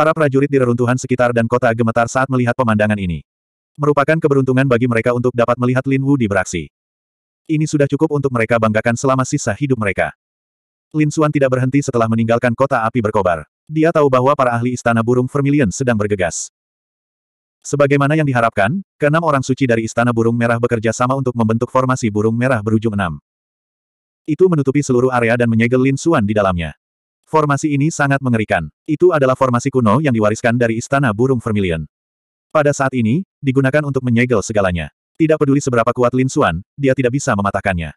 Para prajurit di reruntuhan sekitar dan kota gemetar saat melihat pemandangan ini. Merupakan keberuntungan bagi mereka untuk dapat melihat Lin Wu di beraksi. Ini sudah cukup untuk mereka banggakan selama sisa hidup mereka. Lin Xuan tidak berhenti setelah meninggalkan kota api berkobar. Dia tahu bahwa para ahli istana burung Vermilion sedang bergegas. Sebagaimana yang diharapkan, keenam orang suci dari Istana Burung Merah bekerja sama untuk membentuk formasi burung merah berujung enam. Itu menutupi seluruh area dan menyegel Lin Xuan di dalamnya. Formasi ini sangat mengerikan. Itu adalah formasi kuno yang diwariskan dari Istana Burung Vermilion. Pada saat ini, digunakan untuk menyegel segalanya. Tidak peduli seberapa kuat Lin Suan, dia tidak bisa mematahkannya.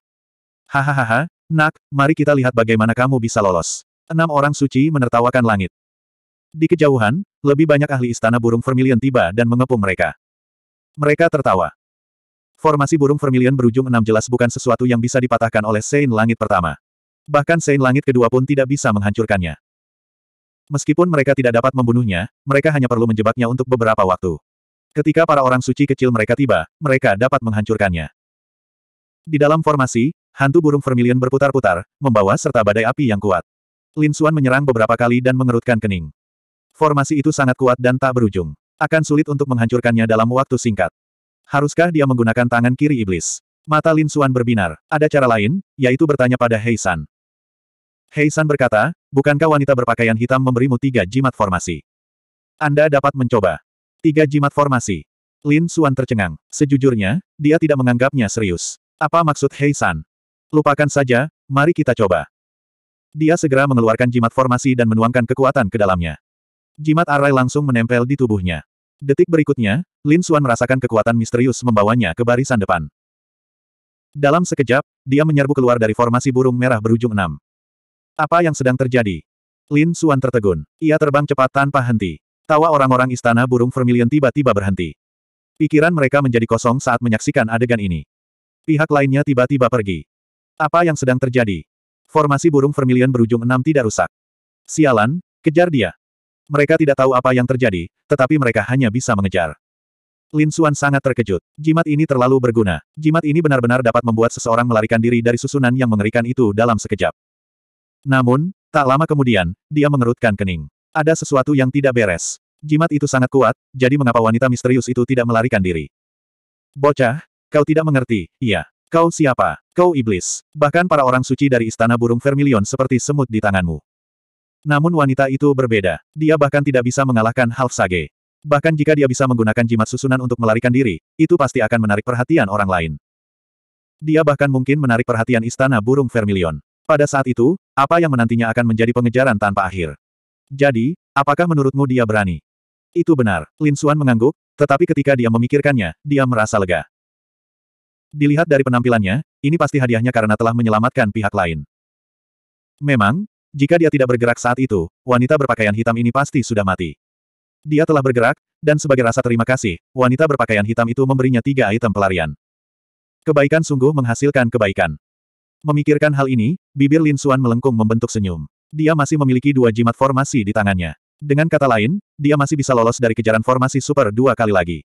Hahaha, nak, mari kita lihat bagaimana kamu bisa lolos. Enam orang suci menertawakan langit. Di kejauhan, lebih banyak ahli istana burung vermilion tiba dan mengepung mereka. Mereka tertawa. Formasi burung vermilion berujung enam jelas bukan sesuatu yang bisa dipatahkan oleh Sein Langit Pertama. Bahkan Sein Langit kedua pun tidak bisa menghancurkannya. Meskipun mereka tidak dapat membunuhnya, mereka hanya perlu menjebaknya untuk beberapa waktu. Ketika para orang suci kecil mereka tiba, mereka dapat menghancurkannya. Di dalam formasi, hantu burung vermilion berputar-putar, membawa serta badai api yang kuat. Lin Xuan menyerang beberapa kali dan mengerutkan kening. Formasi itu sangat kuat dan tak berujung. Akan sulit untuk menghancurkannya dalam waktu singkat. Haruskah dia menggunakan tangan kiri iblis? Mata Lin Xuan berbinar. Ada cara lain, yaitu bertanya pada Hei San. Hei San berkata, bukankah wanita berpakaian hitam memberimu tiga jimat formasi? Anda dapat mencoba. Tiga jimat formasi. Lin Suan tercengang. Sejujurnya, dia tidak menganggapnya serius. Apa maksud Hei San? Lupakan saja, mari kita coba. Dia segera mengeluarkan jimat formasi dan menuangkan kekuatan ke dalamnya. Jimat arai langsung menempel di tubuhnya. Detik berikutnya, Lin Suan merasakan kekuatan misterius membawanya ke barisan depan. Dalam sekejap, dia menyerbu keluar dari formasi burung merah berujung enam. Apa yang sedang terjadi? Lin Suan tertegun. Ia terbang cepat tanpa henti. Tawa orang-orang istana burung vermilion tiba-tiba berhenti. Pikiran mereka menjadi kosong saat menyaksikan adegan ini. Pihak lainnya tiba-tiba pergi. Apa yang sedang terjadi? Formasi burung vermilion berujung enam tidak rusak. Sialan, kejar dia. Mereka tidak tahu apa yang terjadi, tetapi mereka hanya bisa mengejar. Lin Suan sangat terkejut. Jimat ini terlalu berguna. Jimat ini benar-benar dapat membuat seseorang melarikan diri dari susunan yang mengerikan itu dalam sekejap. Namun, tak lama kemudian, dia mengerutkan kening. Ada sesuatu yang tidak beres. Jimat itu sangat kuat, jadi mengapa wanita misterius itu tidak melarikan diri? Bocah, kau tidak mengerti, iya. Kau siapa? Kau iblis. Bahkan para orang suci dari istana burung vermilion seperti semut di tanganmu. Namun wanita itu berbeda. Dia bahkan tidak bisa mengalahkan Half Sage. Bahkan jika dia bisa menggunakan jimat susunan untuk melarikan diri, itu pasti akan menarik perhatian orang lain. Dia bahkan mungkin menarik perhatian istana burung vermilion. Pada saat itu, apa yang menantinya akan menjadi pengejaran tanpa akhir. Jadi, apakah menurutmu dia berani? Itu benar, Lin Suan mengangguk, tetapi ketika dia memikirkannya, dia merasa lega. Dilihat dari penampilannya, ini pasti hadiahnya karena telah menyelamatkan pihak lain. Memang, jika dia tidak bergerak saat itu, wanita berpakaian hitam ini pasti sudah mati. Dia telah bergerak, dan sebagai rasa terima kasih, wanita berpakaian hitam itu memberinya tiga item pelarian. Kebaikan sungguh menghasilkan kebaikan. Memikirkan hal ini, bibir Lin Xuan melengkung membentuk senyum. Dia masih memiliki dua jimat formasi di tangannya. Dengan kata lain, dia masih bisa lolos dari kejaran formasi super dua kali lagi.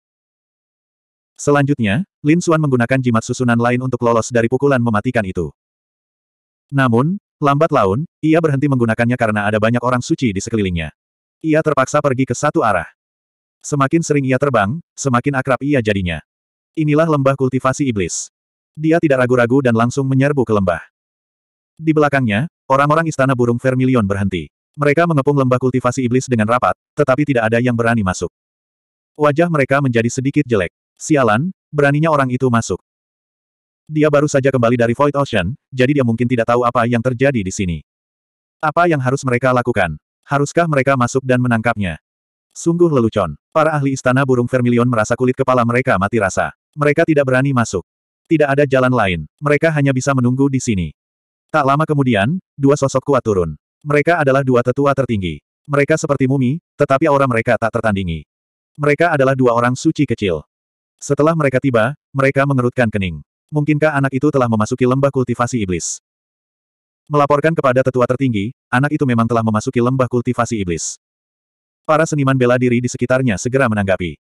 Selanjutnya, Lin Xuan menggunakan jimat susunan lain untuk lolos dari pukulan mematikan itu. Namun, lambat laun, ia berhenti menggunakannya karena ada banyak orang suci di sekelilingnya. Ia terpaksa pergi ke satu arah. Semakin sering ia terbang, semakin akrab ia jadinya. Inilah lembah kultivasi iblis. Dia tidak ragu-ragu dan langsung menyerbu ke lembah. Di belakangnya, orang-orang istana burung vermilion berhenti. Mereka mengepung lembah kultivasi iblis dengan rapat, tetapi tidak ada yang berani masuk. Wajah mereka menjadi sedikit jelek. Sialan, beraninya orang itu masuk. Dia baru saja kembali dari Void Ocean, jadi dia mungkin tidak tahu apa yang terjadi di sini. Apa yang harus mereka lakukan? Haruskah mereka masuk dan menangkapnya? Sungguh lelucon. Para ahli istana burung vermilion merasa kulit kepala mereka mati rasa. Mereka tidak berani masuk. Tidak ada jalan lain. Mereka hanya bisa menunggu di sini. Tak lama kemudian, dua sosok kuat turun. Mereka adalah dua tetua tertinggi. Mereka seperti mumi, tetapi aura mereka tak tertandingi. Mereka adalah dua orang suci kecil. Setelah mereka tiba, mereka mengerutkan kening. Mungkinkah anak itu telah memasuki lembah kultivasi iblis? Melaporkan kepada tetua tertinggi, anak itu memang telah memasuki lembah kultivasi iblis. Para seniman bela diri di sekitarnya segera menanggapi.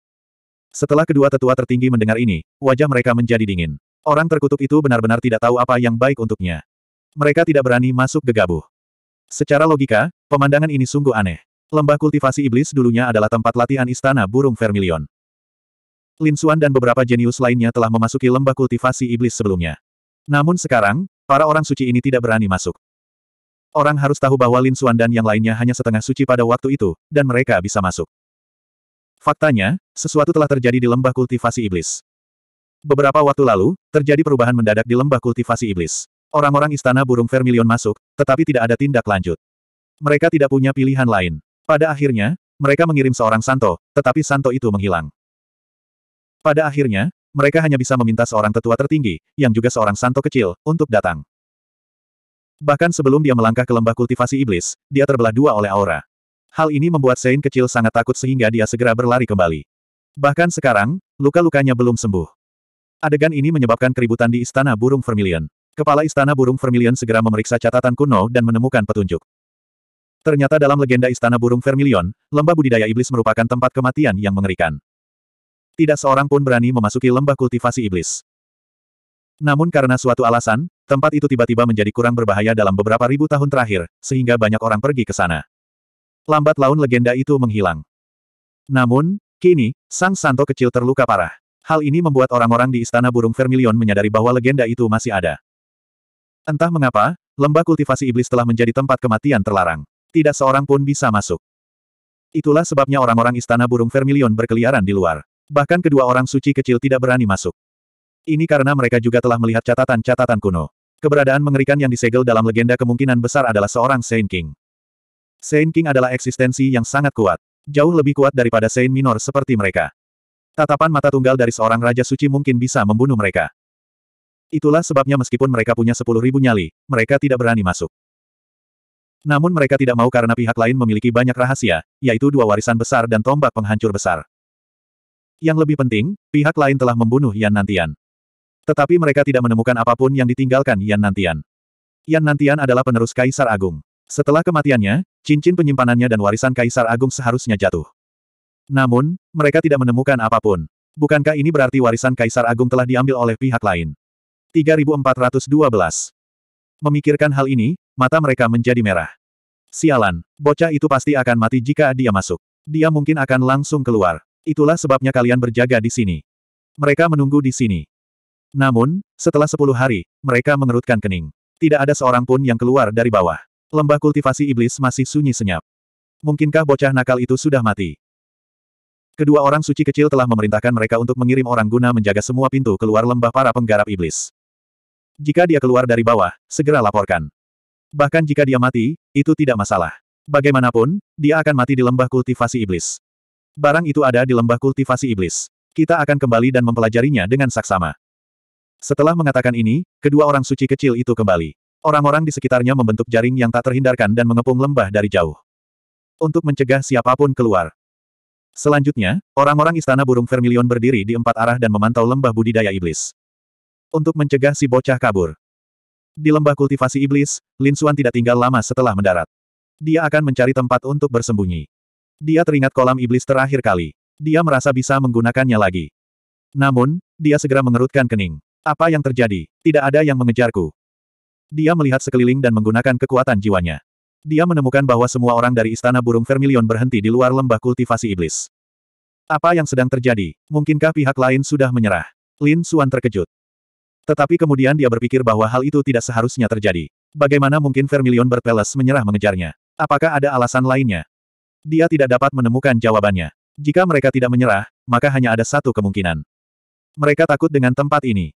Setelah kedua tetua tertinggi mendengar ini, wajah mereka menjadi dingin. Orang terkutuk itu benar-benar tidak tahu apa yang baik untuknya. Mereka tidak berani masuk gegabah. Secara logika, pemandangan ini sungguh aneh. Lembah kultivasi iblis dulunya adalah tempat latihan istana burung vermilion. Lin Xuan dan beberapa jenius lainnya telah memasuki lembah kultivasi iblis sebelumnya. Namun sekarang, para orang suci ini tidak berani masuk. Orang harus tahu bahwa Lin Xuan dan yang lainnya hanya setengah suci pada waktu itu, dan mereka bisa masuk. Faktanya, sesuatu telah terjadi di lembah kultivasi iblis. Beberapa waktu lalu, terjadi perubahan mendadak di lembah kultivasi iblis. Orang-orang istana burung vermilion masuk, tetapi tidak ada tindak lanjut. Mereka tidak punya pilihan lain. Pada akhirnya, mereka mengirim seorang Santo, tetapi Santo itu menghilang. Pada akhirnya, mereka hanya bisa meminta seorang tetua tertinggi, yang juga seorang Santo kecil, untuk datang. Bahkan sebelum dia melangkah ke lembah kultivasi iblis, dia terbelah dua oleh aura. Hal ini membuat Sein kecil sangat takut sehingga dia segera berlari kembali. Bahkan sekarang, luka-lukanya belum sembuh. Adegan ini menyebabkan keributan di Istana Burung Vermilion. Kepala Istana Burung Vermilion segera memeriksa catatan kuno dan menemukan petunjuk. Ternyata dalam legenda Istana Burung Vermilion, lembah budidaya iblis merupakan tempat kematian yang mengerikan. Tidak seorang pun berani memasuki lembah kultivasi iblis. Namun karena suatu alasan, tempat itu tiba-tiba menjadi kurang berbahaya dalam beberapa ribu tahun terakhir, sehingga banyak orang pergi ke sana. Lambat laun legenda itu menghilang. Namun, kini, sang Santo kecil terluka parah. Hal ini membuat orang-orang di Istana Burung Vermilion menyadari bahwa legenda itu masih ada. Entah mengapa, lembah kultivasi iblis telah menjadi tempat kematian terlarang. Tidak seorang pun bisa masuk. Itulah sebabnya orang-orang Istana Burung Vermilion berkeliaran di luar. Bahkan kedua orang suci kecil tidak berani masuk. Ini karena mereka juga telah melihat catatan-catatan kuno. Keberadaan mengerikan yang disegel dalam legenda kemungkinan besar adalah seorang Saint King. Saint King adalah eksistensi yang sangat kuat. Jauh lebih kuat daripada Saint Minor seperti mereka. Tatapan mata tunggal dari seorang Raja Suci mungkin bisa membunuh mereka. Itulah sebabnya meskipun mereka punya sepuluh ribu nyali, mereka tidak berani masuk. Namun mereka tidak mau karena pihak lain memiliki banyak rahasia, yaitu dua warisan besar dan tombak penghancur besar. Yang lebih penting, pihak lain telah membunuh Yan Nantian. Tetapi mereka tidak menemukan apapun yang ditinggalkan Yan Nantian. Yan Nantian adalah penerus Kaisar Agung. Setelah kematiannya, cincin penyimpanannya dan warisan Kaisar Agung seharusnya jatuh. Namun, mereka tidak menemukan apapun. Bukankah ini berarti warisan Kaisar Agung telah diambil oleh pihak lain? 3412. Memikirkan hal ini, mata mereka menjadi merah. Sialan, bocah itu pasti akan mati jika dia masuk. Dia mungkin akan langsung keluar. Itulah sebabnya kalian berjaga di sini. Mereka menunggu di sini. Namun, setelah sepuluh hari, mereka mengerutkan kening. Tidak ada seorang pun yang keluar dari bawah. Lembah kultivasi iblis masih sunyi senyap. Mungkinkah bocah nakal itu sudah mati? Kedua orang suci kecil telah memerintahkan mereka untuk mengirim orang guna menjaga semua pintu keluar lembah para penggarap iblis. Jika dia keluar dari bawah, segera laporkan. Bahkan jika dia mati, itu tidak masalah. Bagaimanapun, dia akan mati di lembah kultivasi iblis. Barang itu ada di lembah kultivasi iblis. Kita akan kembali dan mempelajarinya dengan saksama. Setelah mengatakan ini, kedua orang suci kecil itu kembali. Orang-orang di sekitarnya membentuk jaring yang tak terhindarkan dan mengepung lembah dari jauh. Untuk mencegah siapapun keluar, Selanjutnya, orang-orang istana burung vermilion berdiri di empat arah dan memantau lembah budidaya iblis. Untuk mencegah si bocah kabur. Di lembah kultivasi iblis, Lin Xuan tidak tinggal lama setelah mendarat. Dia akan mencari tempat untuk bersembunyi. Dia teringat kolam iblis terakhir kali. Dia merasa bisa menggunakannya lagi. Namun, dia segera mengerutkan kening. Apa yang terjadi? Tidak ada yang mengejarku. Dia melihat sekeliling dan menggunakan kekuatan jiwanya. Dia menemukan bahwa semua orang dari Istana Burung Vermilion berhenti di luar lembah kultivasi iblis. Apa yang sedang terjadi? Mungkinkah pihak lain sudah menyerah? Lin Suan terkejut. Tetapi kemudian dia berpikir bahwa hal itu tidak seharusnya terjadi. Bagaimana mungkin Vermilion Berpeles menyerah mengejarnya? Apakah ada alasan lainnya? Dia tidak dapat menemukan jawabannya. Jika mereka tidak menyerah, maka hanya ada satu kemungkinan. Mereka takut dengan tempat ini.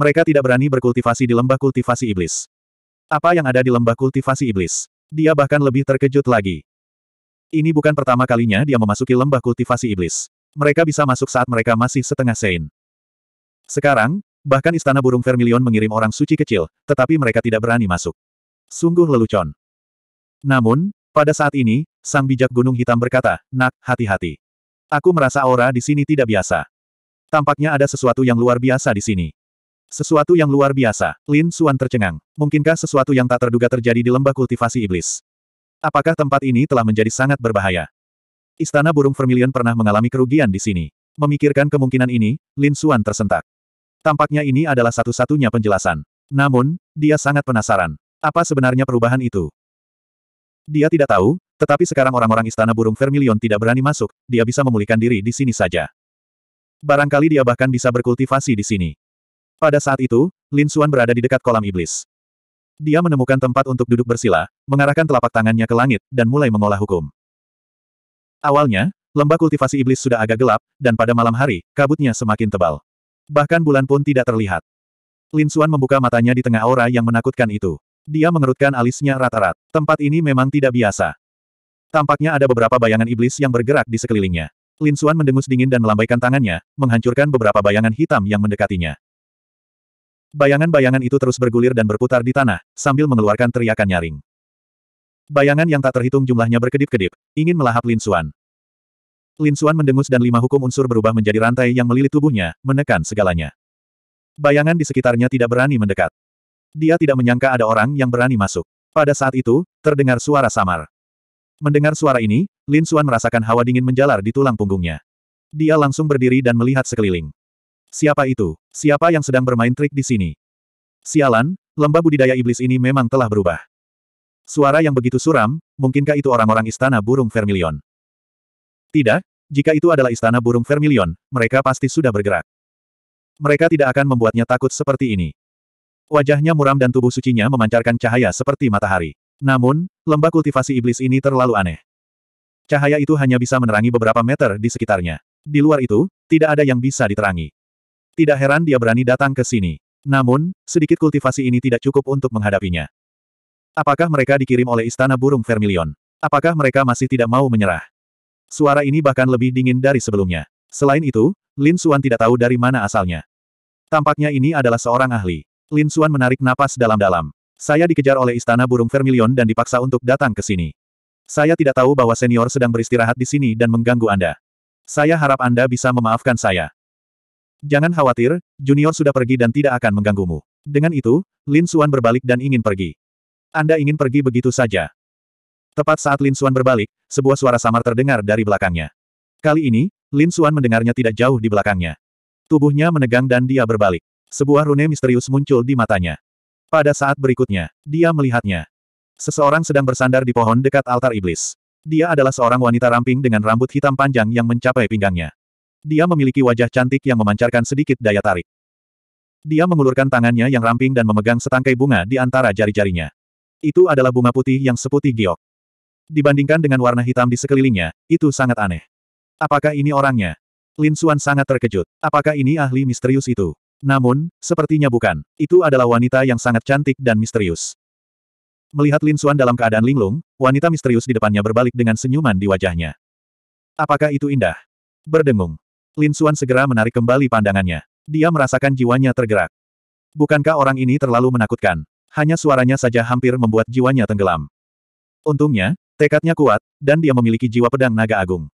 Mereka tidak berani berkultivasi di lembah kultivasi iblis. Apa yang ada di lembah kultivasi iblis? Dia bahkan lebih terkejut lagi. Ini bukan pertama kalinya dia memasuki lembah kultivasi iblis. Mereka bisa masuk saat mereka masih setengah sein. Sekarang, bahkan istana burung Vermilion mengirim orang suci kecil, tetapi mereka tidak berani masuk. Sungguh lelucon. Namun, pada saat ini, sang bijak gunung hitam berkata, Nak, hati-hati. Aku merasa aura di sini tidak biasa. Tampaknya ada sesuatu yang luar biasa di sini. Sesuatu yang luar biasa. Lin Suan tercengang. Mungkinkah sesuatu yang tak terduga terjadi di lembah kultivasi iblis? Apakah tempat ini telah menjadi sangat berbahaya? Istana burung Vermilion pernah mengalami kerugian di sini. Memikirkan kemungkinan ini, Lin Suan tersentak. Tampaknya ini adalah satu-satunya penjelasan. Namun, dia sangat penasaran. Apa sebenarnya perubahan itu? Dia tidak tahu, tetapi sekarang orang-orang istana burung Vermilion tidak berani masuk, dia bisa memulihkan diri di sini saja. Barangkali dia bahkan bisa berkultivasi di sini. Pada saat itu, Lin Xuan berada di dekat kolam iblis. Dia menemukan tempat untuk duduk bersila, mengarahkan telapak tangannya ke langit, dan mulai mengolah hukum. Awalnya, lembah kultivasi iblis sudah agak gelap, dan pada malam hari, kabutnya semakin tebal. Bahkan bulan pun tidak terlihat. Lin Xuan membuka matanya di tengah aura yang menakutkan itu. Dia mengerutkan alisnya rata-rat. Tempat ini memang tidak biasa. Tampaknya ada beberapa bayangan iblis yang bergerak di sekelilingnya. Lin Xuan mendengus dingin dan melambaikan tangannya, menghancurkan beberapa bayangan hitam yang mendekatinya. Bayangan-bayangan itu terus bergulir dan berputar di tanah, sambil mengeluarkan teriakan nyaring. Bayangan yang tak terhitung jumlahnya berkedip-kedip, ingin melahap Lin Xuan. Lin Xuan mendengus dan lima hukum unsur berubah menjadi rantai yang melilit tubuhnya, menekan segalanya. Bayangan di sekitarnya tidak berani mendekat. Dia tidak menyangka ada orang yang berani masuk. Pada saat itu, terdengar suara samar. Mendengar suara ini, Lin Xuan merasakan hawa dingin menjalar di tulang punggungnya. Dia langsung berdiri dan melihat sekeliling. Siapa itu? Siapa yang sedang bermain trik di sini? Sialan, lembah budidaya iblis ini memang telah berubah. Suara yang begitu suram, mungkinkah itu orang-orang istana burung vermilion? Tidak, jika itu adalah istana burung vermilion, mereka pasti sudah bergerak. Mereka tidak akan membuatnya takut seperti ini. Wajahnya muram dan tubuh sucinya memancarkan cahaya seperti matahari. Namun, lembah kultivasi iblis ini terlalu aneh. Cahaya itu hanya bisa menerangi beberapa meter di sekitarnya. Di luar itu, tidak ada yang bisa diterangi. Tidak heran dia berani datang ke sini. Namun, sedikit kultivasi ini tidak cukup untuk menghadapinya. Apakah mereka dikirim oleh Istana Burung Vermilion? Apakah mereka masih tidak mau menyerah? Suara ini bahkan lebih dingin dari sebelumnya. Selain itu, Lin Xuan tidak tahu dari mana asalnya. Tampaknya ini adalah seorang ahli. Lin Xuan menarik napas dalam-dalam. Saya dikejar oleh Istana Burung Vermilion dan dipaksa untuk datang ke sini. Saya tidak tahu bahwa senior sedang beristirahat di sini dan mengganggu Anda. Saya harap Anda bisa memaafkan saya. Jangan khawatir, Junior sudah pergi dan tidak akan mengganggumu. Dengan itu, Lin Xuan berbalik dan ingin pergi. Anda ingin pergi begitu saja. Tepat saat Lin Xuan berbalik, sebuah suara samar terdengar dari belakangnya. Kali ini, Lin Xuan mendengarnya tidak jauh di belakangnya. Tubuhnya menegang dan dia berbalik. Sebuah rune misterius muncul di matanya. Pada saat berikutnya, dia melihatnya. Seseorang sedang bersandar di pohon dekat altar iblis. Dia adalah seorang wanita ramping dengan rambut hitam panjang yang mencapai pinggangnya. Dia memiliki wajah cantik yang memancarkan sedikit daya tarik. Dia mengulurkan tangannya yang ramping dan memegang setangkai bunga di antara jari-jarinya. Itu adalah bunga putih yang seputih giok. Dibandingkan dengan warna hitam di sekelilingnya, itu sangat aneh. Apakah ini orangnya? Lin Xuan sangat terkejut. Apakah ini ahli misterius itu? Namun, sepertinya bukan. Itu adalah wanita yang sangat cantik dan misterius. Melihat Lin Xuan dalam keadaan linglung, wanita misterius di depannya berbalik dengan senyuman di wajahnya. Apakah itu indah? Berdengung. Lin Suan segera menarik kembali pandangannya. Dia merasakan jiwanya tergerak. Bukankah orang ini terlalu menakutkan? Hanya suaranya saja hampir membuat jiwanya tenggelam. Untungnya, tekadnya kuat, dan dia memiliki jiwa pedang naga agung.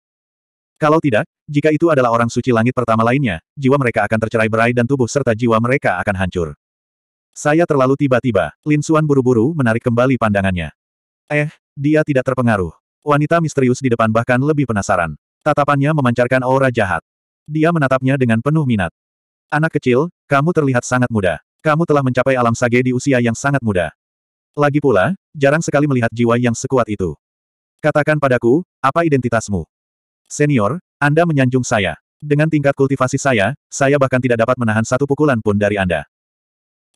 Kalau tidak, jika itu adalah orang suci langit pertama lainnya, jiwa mereka akan tercerai berai dan tubuh serta jiwa mereka akan hancur. Saya terlalu tiba-tiba, Lin Suan buru-buru menarik kembali pandangannya. Eh, dia tidak terpengaruh. Wanita misterius di depan bahkan lebih penasaran. Tatapannya memancarkan aura jahat. Dia menatapnya dengan penuh minat. Anak kecil, kamu terlihat sangat muda. Kamu telah mencapai alam sage di usia yang sangat muda. Lagi pula, jarang sekali melihat jiwa yang sekuat itu. Katakan padaku, apa identitasmu? Senior, Anda menyanjung saya. Dengan tingkat kultivasi saya, saya bahkan tidak dapat menahan satu pukulan pun dari Anda.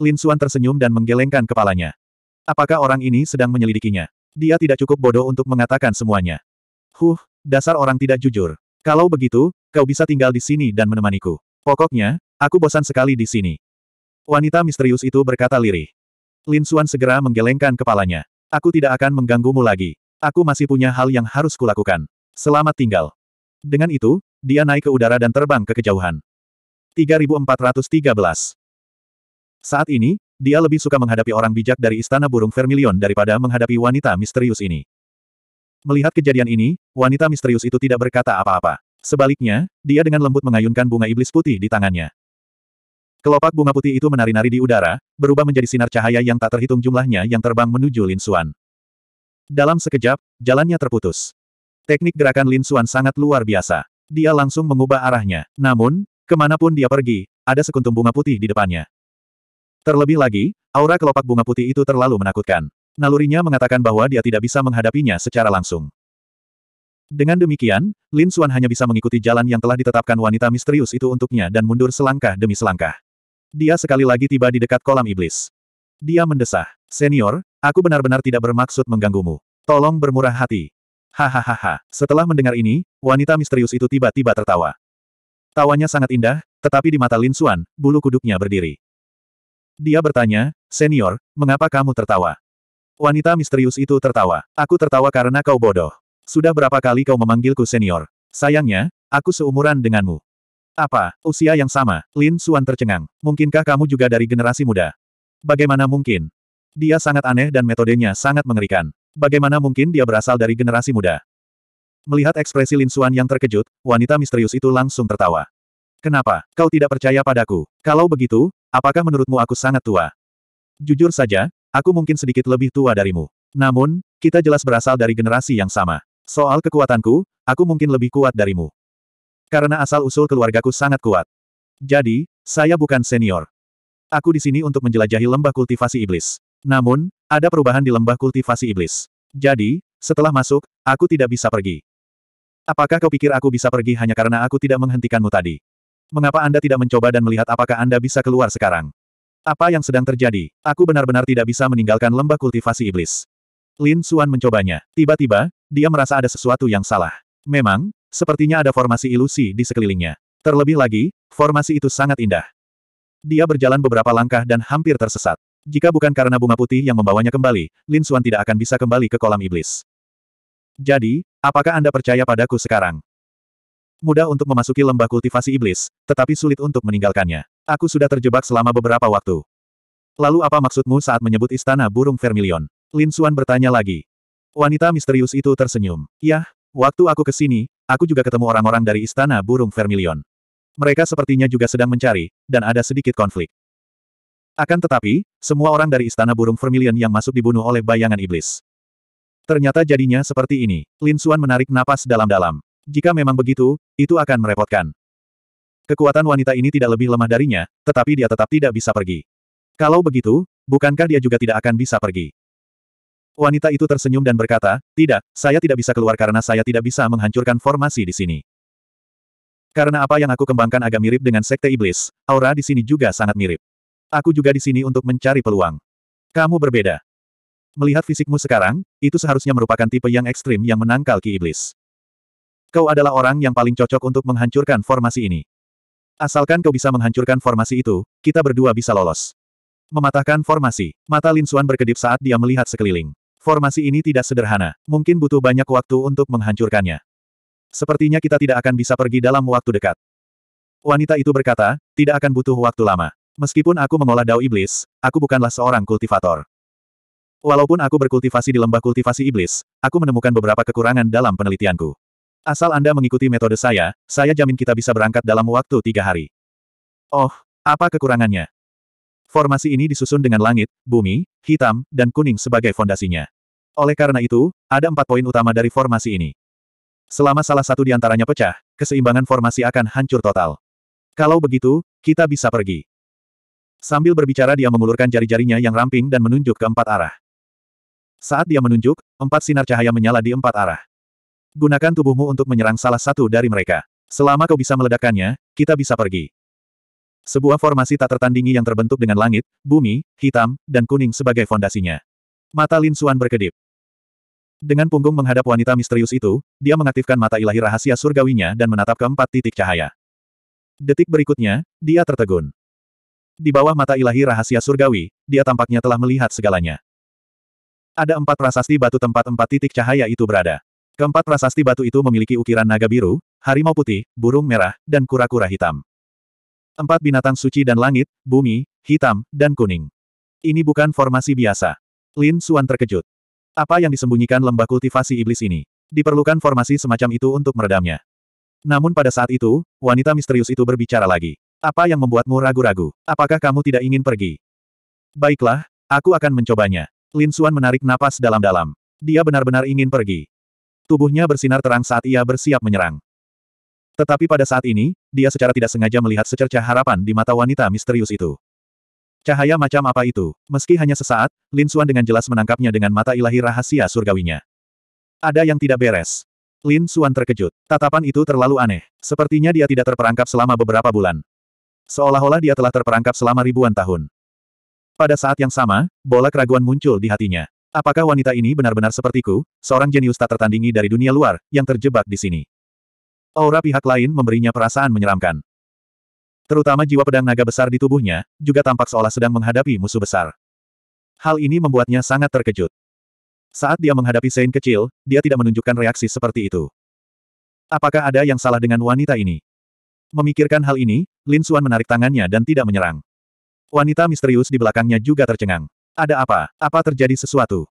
Lin Xuan tersenyum dan menggelengkan kepalanya. Apakah orang ini sedang menyelidikinya? Dia tidak cukup bodoh untuk mengatakan semuanya. Huh, dasar orang tidak jujur. Kalau begitu, Kau bisa tinggal di sini dan menemaniku. Pokoknya, aku bosan sekali di sini. Wanita misterius itu berkata lirih. Lin Xuan segera menggelengkan kepalanya. Aku tidak akan mengganggumu lagi. Aku masih punya hal yang harus kulakukan. Selamat tinggal. Dengan itu, dia naik ke udara dan terbang ke kejauhan. 3413 Saat ini, dia lebih suka menghadapi orang bijak dari Istana Burung Vermilion daripada menghadapi wanita misterius ini. Melihat kejadian ini, wanita misterius itu tidak berkata apa-apa. Sebaliknya, dia dengan lembut mengayunkan bunga iblis putih di tangannya. Kelopak bunga putih itu menari-nari di udara, berubah menjadi sinar cahaya yang tak terhitung jumlahnya yang terbang menuju Lin Xuan. Dalam sekejap, jalannya terputus. Teknik gerakan Lin Xuan sangat luar biasa. Dia langsung mengubah arahnya. Namun, kemanapun dia pergi, ada sekuntum bunga putih di depannya. Terlebih lagi, aura kelopak bunga putih itu terlalu menakutkan. Nalurinya mengatakan bahwa dia tidak bisa menghadapinya secara langsung. Dengan demikian, Lin Xuan hanya bisa mengikuti jalan yang telah ditetapkan wanita misterius itu untuknya dan mundur selangkah demi selangkah. Dia sekali lagi tiba di dekat kolam iblis. Dia mendesah. Senior, aku benar-benar tidak bermaksud mengganggumu. Tolong bermurah hati. Hahaha. Setelah mendengar ini, wanita misterius itu tiba-tiba tertawa. Tawanya sangat indah, tetapi di mata Lin Xuan, bulu kuduknya berdiri. Dia bertanya, Senior, mengapa kamu tertawa? Wanita misterius itu tertawa. Aku tertawa karena kau bodoh. Sudah berapa kali kau memanggilku senior? Sayangnya, aku seumuran denganmu. Apa, usia yang sama? Lin Suan tercengang. Mungkinkah kamu juga dari generasi muda? Bagaimana mungkin? Dia sangat aneh dan metodenya sangat mengerikan. Bagaimana mungkin dia berasal dari generasi muda? Melihat ekspresi Lin Suan yang terkejut, wanita misterius itu langsung tertawa. Kenapa, kau tidak percaya padaku? Kalau begitu, apakah menurutmu aku sangat tua? Jujur saja, aku mungkin sedikit lebih tua darimu. Namun, kita jelas berasal dari generasi yang sama. Soal kekuatanku, aku mungkin lebih kuat darimu. Karena asal-usul keluargaku sangat kuat. Jadi, saya bukan senior. Aku di sini untuk menjelajahi lembah kultivasi iblis. Namun, ada perubahan di lembah kultivasi iblis. Jadi, setelah masuk, aku tidak bisa pergi. Apakah kau pikir aku bisa pergi hanya karena aku tidak menghentikanmu tadi? Mengapa Anda tidak mencoba dan melihat apakah Anda bisa keluar sekarang? Apa yang sedang terjadi? Aku benar-benar tidak bisa meninggalkan lembah kultivasi iblis. Lin Suan mencobanya. Tiba-tiba, dia merasa ada sesuatu yang salah. Memang, sepertinya ada formasi ilusi di sekelilingnya. Terlebih lagi, formasi itu sangat indah. Dia berjalan beberapa langkah dan hampir tersesat. Jika bukan karena bunga putih yang membawanya kembali, Lin Xuan tidak akan bisa kembali ke kolam iblis. Jadi, apakah Anda percaya padaku sekarang? Mudah untuk memasuki lembah kultivasi iblis, tetapi sulit untuk meninggalkannya. Aku sudah terjebak selama beberapa waktu. Lalu apa maksudmu saat menyebut istana burung vermilion? Lin Xuan bertanya lagi. Wanita misterius itu tersenyum. Yah, waktu aku ke sini, aku juga ketemu orang-orang dari Istana Burung Vermilion. Mereka sepertinya juga sedang mencari, dan ada sedikit konflik. Akan tetapi, semua orang dari Istana Burung Vermilion yang masuk dibunuh oleh bayangan iblis. Ternyata jadinya seperti ini. Lin Xuan menarik napas dalam-dalam. Jika memang begitu, itu akan merepotkan. Kekuatan wanita ini tidak lebih lemah darinya, tetapi dia tetap tidak bisa pergi. Kalau begitu, bukankah dia juga tidak akan bisa pergi? Wanita itu tersenyum dan berkata, tidak, saya tidak bisa keluar karena saya tidak bisa menghancurkan formasi di sini. Karena apa yang aku kembangkan agak mirip dengan sekte iblis, aura di sini juga sangat mirip. Aku juga di sini untuk mencari peluang. Kamu berbeda. Melihat fisikmu sekarang, itu seharusnya merupakan tipe yang ekstrim yang menangkal ki iblis. Kau adalah orang yang paling cocok untuk menghancurkan formasi ini. Asalkan kau bisa menghancurkan formasi itu, kita berdua bisa lolos. Mematahkan formasi, mata Lin Xuan berkedip saat dia melihat sekeliling. Formasi ini tidak sederhana, mungkin butuh banyak waktu untuk menghancurkannya. Sepertinya kita tidak akan bisa pergi dalam waktu dekat. Wanita itu berkata, tidak akan butuh waktu lama. Meskipun aku mengolah dao iblis, aku bukanlah seorang kultivator. Walaupun aku berkultivasi di lembah kultivasi iblis, aku menemukan beberapa kekurangan dalam penelitianku. Asal Anda mengikuti metode saya, saya jamin kita bisa berangkat dalam waktu tiga hari. Oh, apa kekurangannya? Formasi ini disusun dengan langit, bumi, hitam, dan kuning sebagai fondasinya. Oleh karena itu, ada empat poin utama dari formasi ini. Selama salah satu di antaranya pecah, keseimbangan formasi akan hancur total. Kalau begitu, kita bisa pergi. Sambil berbicara dia mengulurkan jari-jarinya yang ramping dan menunjuk ke empat arah. Saat dia menunjuk, empat sinar cahaya menyala di empat arah. Gunakan tubuhmu untuk menyerang salah satu dari mereka. Selama kau bisa meledakkannya, kita bisa pergi. Sebuah formasi tak tertandingi yang terbentuk dengan langit, bumi, hitam, dan kuning sebagai fondasinya. Mata Lin Suan berkedip. Dengan punggung menghadap wanita misterius itu, dia mengaktifkan mata ilahi rahasia surgawinya dan menatap keempat titik cahaya. Detik berikutnya, dia tertegun. Di bawah mata ilahi rahasia surgawi, dia tampaknya telah melihat segalanya. Ada empat prasasti batu tempat empat titik cahaya itu berada. Keempat prasasti batu itu memiliki ukiran naga biru, harimau putih, burung merah, dan kura-kura hitam. Empat binatang suci dan langit, bumi, hitam, dan kuning. Ini bukan formasi biasa. Lin Suan terkejut. Apa yang disembunyikan lembah kultivasi iblis ini? Diperlukan formasi semacam itu untuk meredamnya. Namun pada saat itu, wanita misterius itu berbicara lagi. Apa yang membuatmu ragu-ragu? Apakah kamu tidak ingin pergi? Baiklah, aku akan mencobanya. Lin Suan menarik napas dalam-dalam. Dia benar-benar ingin pergi. Tubuhnya bersinar terang saat ia bersiap menyerang. Tetapi pada saat ini, dia secara tidak sengaja melihat secercah harapan di mata wanita misterius itu. Cahaya macam apa itu? Meski hanya sesaat, Lin Suan dengan jelas menangkapnya dengan mata ilahi rahasia surgawinya. Ada yang tidak beres. Lin Suan terkejut. Tatapan itu terlalu aneh. Sepertinya dia tidak terperangkap selama beberapa bulan. Seolah-olah dia telah terperangkap selama ribuan tahun. Pada saat yang sama, bola keraguan muncul di hatinya. Apakah wanita ini benar-benar sepertiku, seorang jenius tak tertandingi dari dunia luar, yang terjebak di sini? Aura pihak lain memberinya perasaan menyeramkan. Terutama jiwa pedang naga besar di tubuhnya, juga tampak seolah sedang menghadapi musuh besar. Hal ini membuatnya sangat terkejut. Saat dia menghadapi Sein kecil, dia tidak menunjukkan reaksi seperti itu. Apakah ada yang salah dengan wanita ini? Memikirkan hal ini, Lin Xuan menarik tangannya dan tidak menyerang. Wanita misterius di belakangnya juga tercengang. Ada apa? Apa terjadi sesuatu?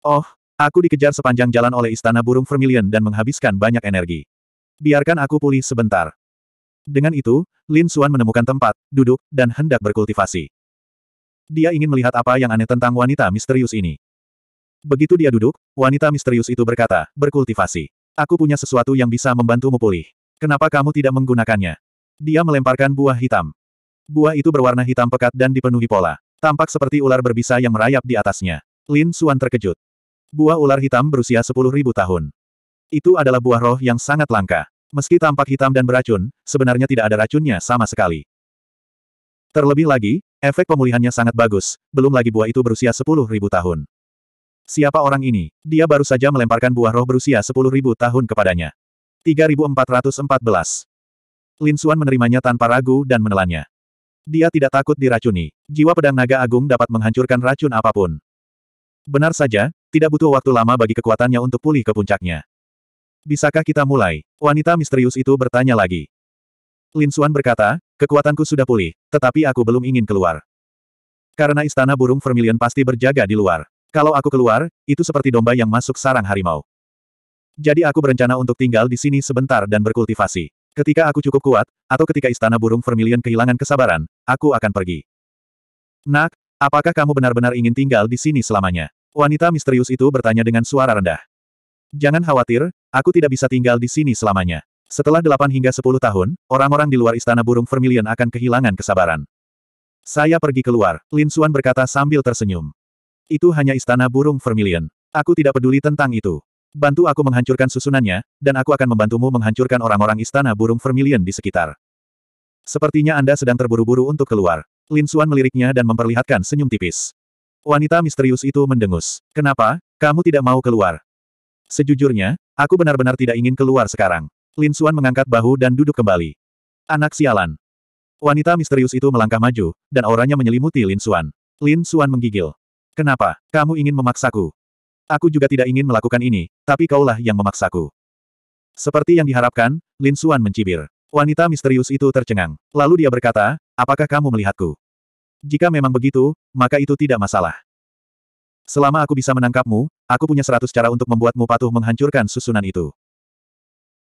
Oh, aku dikejar sepanjang jalan oleh istana burung vermilion dan menghabiskan banyak energi. Biarkan aku pulih sebentar. Dengan itu, Lin Xuan menemukan tempat, duduk, dan hendak berkultivasi. Dia ingin melihat apa yang aneh tentang wanita misterius ini. Begitu dia duduk, wanita misterius itu berkata, berkultivasi. Aku punya sesuatu yang bisa membantumu pulih. Kenapa kamu tidak menggunakannya? Dia melemparkan buah hitam. Buah itu berwarna hitam pekat dan dipenuhi pola. Tampak seperti ular berbisa yang merayap di atasnya. Lin Xuan terkejut. Buah ular hitam berusia 10.000 tahun. Itu adalah buah roh yang sangat langka. Meski tampak hitam dan beracun, sebenarnya tidak ada racunnya sama sekali. Terlebih lagi, efek pemulihannya sangat bagus, belum lagi buah itu berusia 10.000 tahun. Siapa orang ini? Dia baru saja melemparkan buah roh berusia 10.000 tahun kepadanya. 3414. Lin Xuan menerimanya tanpa ragu dan menelannya. Dia tidak takut diracuni. Jiwa pedang naga agung dapat menghancurkan racun apapun. Benar saja, tidak butuh waktu lama bagi kekuatannya untuk pulih ke puncaknya. Bisakah kita mulai? Wanita misterius itu bertanya lagi. Lin Xuan berkata, kekuatanku sudah pulih, tetapi aku belum ingin keluar. Karena istana burung vermilion pasti berjaga di luar. Kalau aku keluar, itu seperti domba yang masuk sarang harimau. Jadi aku berencana untuk tinggal di sini sebentar dan berkultivasi. Ketika aku cukup kuat, atau ketika istana burung vermilion kehilangan kesabaran, aku akan pergi. Nak, apakah kamu benar-benar ingin tinggal di sini selamanya? Wanita misterius itu bertanya dengan suara rendah. Jangan khawatir, aku tidak bisa tinggal di sini selamanya. Setelah 8 hingga sepuluh tahun, orang-orang di luar istana burung vermilion akan kehilangan kesabaran. Saya pergi keluar, Lin Xuan berkata sambil tersenyum. Itu hanya istana burung vermilion. Aku tidak peduli tentang itu. Bantu aku menghancurkan susunannya, dan aku akan membantumu menghancurkan orang-orang istana burung vermilion di sekitar. Sepertinya Anda sedang terburu-buru untuk keluar. Lin Xuan meliriknya dan memperlihatkan senyum tipis. Wanita misterius itu mendengus. Kenapa, kamu tidak mau keluar? Sejujurnya, aku benar-benar tidak ingin keluar sekarang. Lin Suan mengangkat bahu dan duduk kembali. Anak sialan. Wanita misterius itu melangkah maju, dan auranya menyelimuti Lin Suan. Lin Suan menggigil. Kenapa? Kamu ingin memaksaku? Aku juga tidak ingin melakukan ini, tapi kaulah yang memaksaku. Seperti yang diharapkan, Lin Suan mencibir. Wanita misterius itu tercengang. Lalu dia berkata, apakah kamu melihatku? Jika memang begitu, maka itu tidak masalah. Selama aku bisa menangkapmu, aku punya seratus cara untuk membuatmu patuh menghancurkan susunan itu.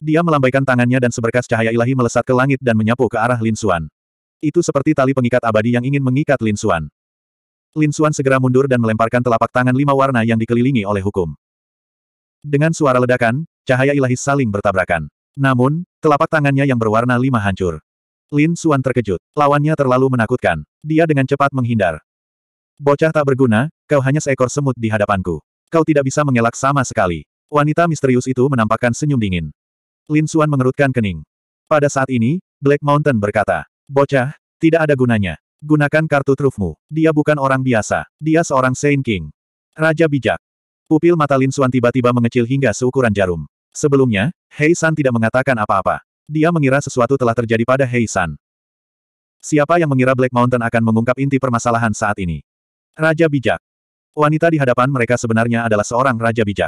Dia melambaikan tangannya dan seberkas cahaya ilahi melesat ke langit dan menyapu ke arah Lin Xuan. Itu seperti tali pengikat abadi yang ingin mengikat Lin Xuan. Lin Xuan segera mundur dan melemparkan telapak tangan lima warna yang dikelilingi oleh hukum. Dengan suara ledakan, cahaya ilahi saling bertabrakan. Namun, telapak tangannya yang berwarna lima hancur. Lin Xuan terkejut. Lawannya terlalu menakutkan. Dia dengan cepat menghindar. Bocah tak berguna, kau hanya seekor semut di hadapanku. Kau tidak bisa mengelak sama sekali. Wanita misterius itu menampakkan senyum dingin. Lin Xuan mengerutkan kening. Pada saat ini, Black Mountain berkata, Bocah, tidak ada gunanya. Gunakan kartu trufmu. Dia bukan orang biasa. Dia seorang Saint King. Raja bijak. Pupil mata Lin Xuan tiba-tiba mengecil hingga seukuran jarum. Sebelumnya, Hei San tidak mengatakan apa-apa. Dia mengira sesuatu telah terjadi pada Hei San. Siapa yang mengira Black Mountain akan mengungkap inti permasalahan saat ini? Raja bijak. Wanita di hadapan mereka sebenarnya adalah seorang raja bijak.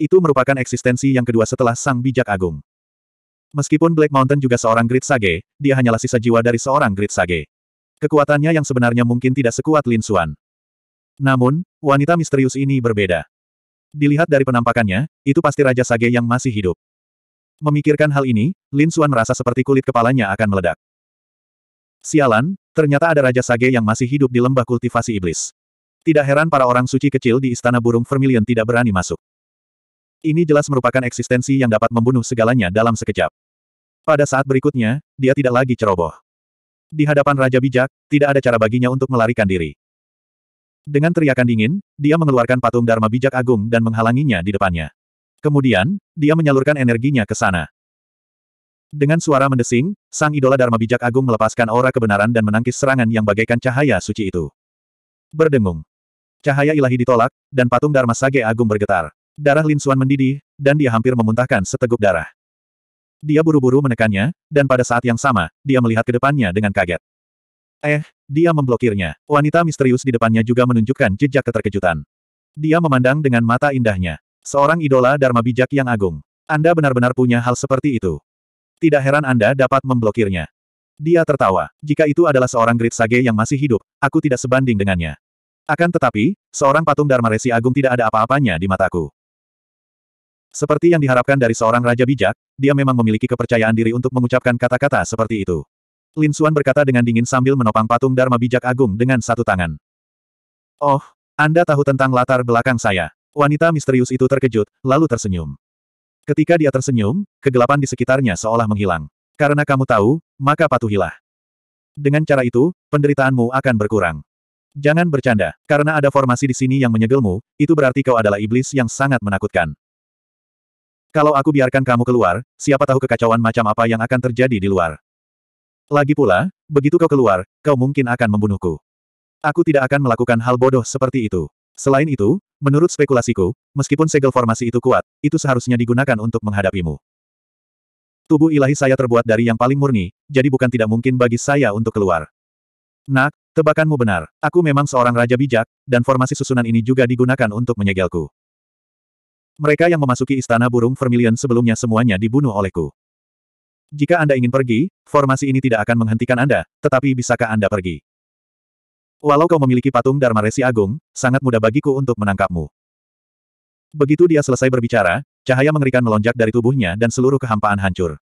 Itu merupakan eksistensi yang kedua setelah Sang Bijak Agung. Meskipun Black Mountain juga seorang Great Sage, dia hanyalah sisa jiwa dari seorang Great Sage. Kekuatannya yang sebenarnya mungkin tidak sekuat Lin Xuan. Namun, wanita misterius ini berbeda. Dilihat dari penampakannya, itu pasti Raja Sage yang masih hidup. Memikirkan hal ini, Lin Xuan merasa seperti kulit kepalanya akan meledak. Sialan, ternyata ada Raja Sage yang masih hidup di lembah kultivasi iblis. Tidak heran para orang suci kecil di istana burung vermilion tidak berani masuk. Ini jelas merupakan eksistensi yang dapat membunuh segalanya dalam sekejap. Pada saat berikutnya, dia tidak lagi ceroboh. Di hadapan Raja Bijak, tidak ada cara baginya untuk melarikan diri. Dengan teriakan dingin, dia mengeluarkan patung Dharma Bijak Agung dan menghalanginya di depannya. Kemudian, dia menyalurkan energinya ke sana. Dengan suara mendesing, sang idola Dharma Bijak Agung melepaskan aura kebenaran dan menangkis serangan yang bagaikan cahaya suci itu. Berdengung. Cahaya ilahi ditolak, dan patung Dharma Sage Agung bergetar. Darah Lin Xuan mendidih, dan dia hampir memuntahkan seteguk darah. Dia buru-buru menekannya, dan pada saat yang sama, dia melihat ke depannya dengan kaget. Eh, dia memblokirnya. Wanita misterius di depannya juga menunjukkan jejak keterkejutan. Dia memandang dengan mata indahnya. Seorang idola Dharma bijak yang agung. Anda benar-benar punya hal seperti itu. Tidak heran Anda dapat memblokirnya. Dia tertawa. Jika itu adalah seorang Great Sage yang masih hidup, aku tidak sebanding dengannya. Akan tetapi, seorang patung Dharma Resi Agung tidak ada apa-apanya di mataku. Seperti yang diharapkan dari seorang raja bijak, dia memang memiliki kepercayaan diri untuk mengucapkan kata-kata seperti itu. Lin Suan berkata dengan dingin sambil menopang patung Dharma bijak agung dengan satu tangan. Oh, Anda tahu tentang latar belakang saya. Wanita misterius itu terkejut, lalu tersenyum. Ketika dia tersenyum, kegelapan di sekitarnya seolah menghilang. Karena kamu tahu, maka patuhilah. Dengan cara itu, penderitaanmu akan berkurang. Jangan bercanda, karena ada formasi di sini yang menyegelmu, itu berarti kau adalah iblis yang sangat menakutkan. Kalau aku biarkan kamu keluar, siapa tahu kekacauan macam apa yang akan terjadi di luar. Lagi pula, begitu kau keluar, kau mungkin akan membunuhku. Aku tidak akan melakukan hal bodoh seperti itu. Selain itu, menurut spekulasiku, meskipun segel formasi itu kuat, itu seharusnya digunakan untuk menghadapimu. Tubuh ilahi saya terbuat dari yang paling murni, jadi bukan tidak mungkin bagi saya untuk keluar. Nak, tebakanmu benar. Aku memang seorang raja bijak, dan formasi susunan ini juga digunakan untuk menyegelku. Mereka yang memasuki istana burung vermilion sebelumnya semuanya dibunuh olehku. Jika Anda ingin pergi, formasi ini tidak akan menghentikan Anda, tetapi bisakah Anda pergi? Walau kau memiliki patung Dharma Resi Agung, sangat mudah bagiku untuk menangkapmu. Begitu dia selesai berbicara, cahaya mengerikan melonjak dari tubuhnya dan seluruh kehampaan hancur.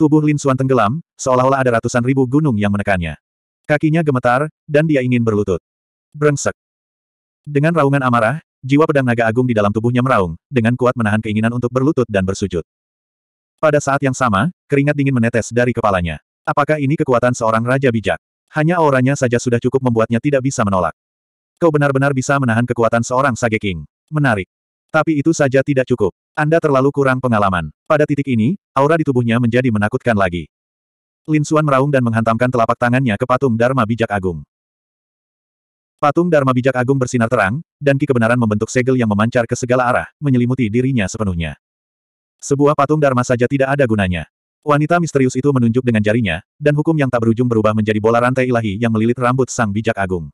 Tubuh Lin Xuan tenggelam, seolah-olah ada ratusan ribu gunung yang menekannya. Kakinya gemetar, dan dia ingin berlutut. Brengsek. Dengan raungan amarah, jiwa pedang naga agung di dalam tubuhnya meraung, dengan kuat menahan keinginan untuk berlutut dan bersujud. Pada saat yang sama, keringat dingin menetes dari kepalanya. Apakah ini kekuatan seorang raja bijak? Hanya auranya saja sudah cukup membuatnya tidak bisa menolak. Kau benar-benar bisa menahan kekuatan seorang Sage King. Menarik. Tapi itu saja tidak cukup. Anda terlalu kurang pengalaman. Pada titik ini, aura di tubuhnya menjadi menakutkan lagi. Lin Suan meraung dan menghantamkan telapak tangannya ke patung Dharma Bijak Agung. Patung Dharma Bijak Agung bersinar terang, dan ki kebenaran membentuk segel yang memancar ke segala arah, menyelimuti dirinya sepenuhnya. Sebuah patung Dharma saja tidak ada gunanya. Wanita misterius itu menunjuk dengan jarinya, dan hukum yang tak berujung berubah menjadi bola rantai ilahi yang melilit rambut sang bijak agung.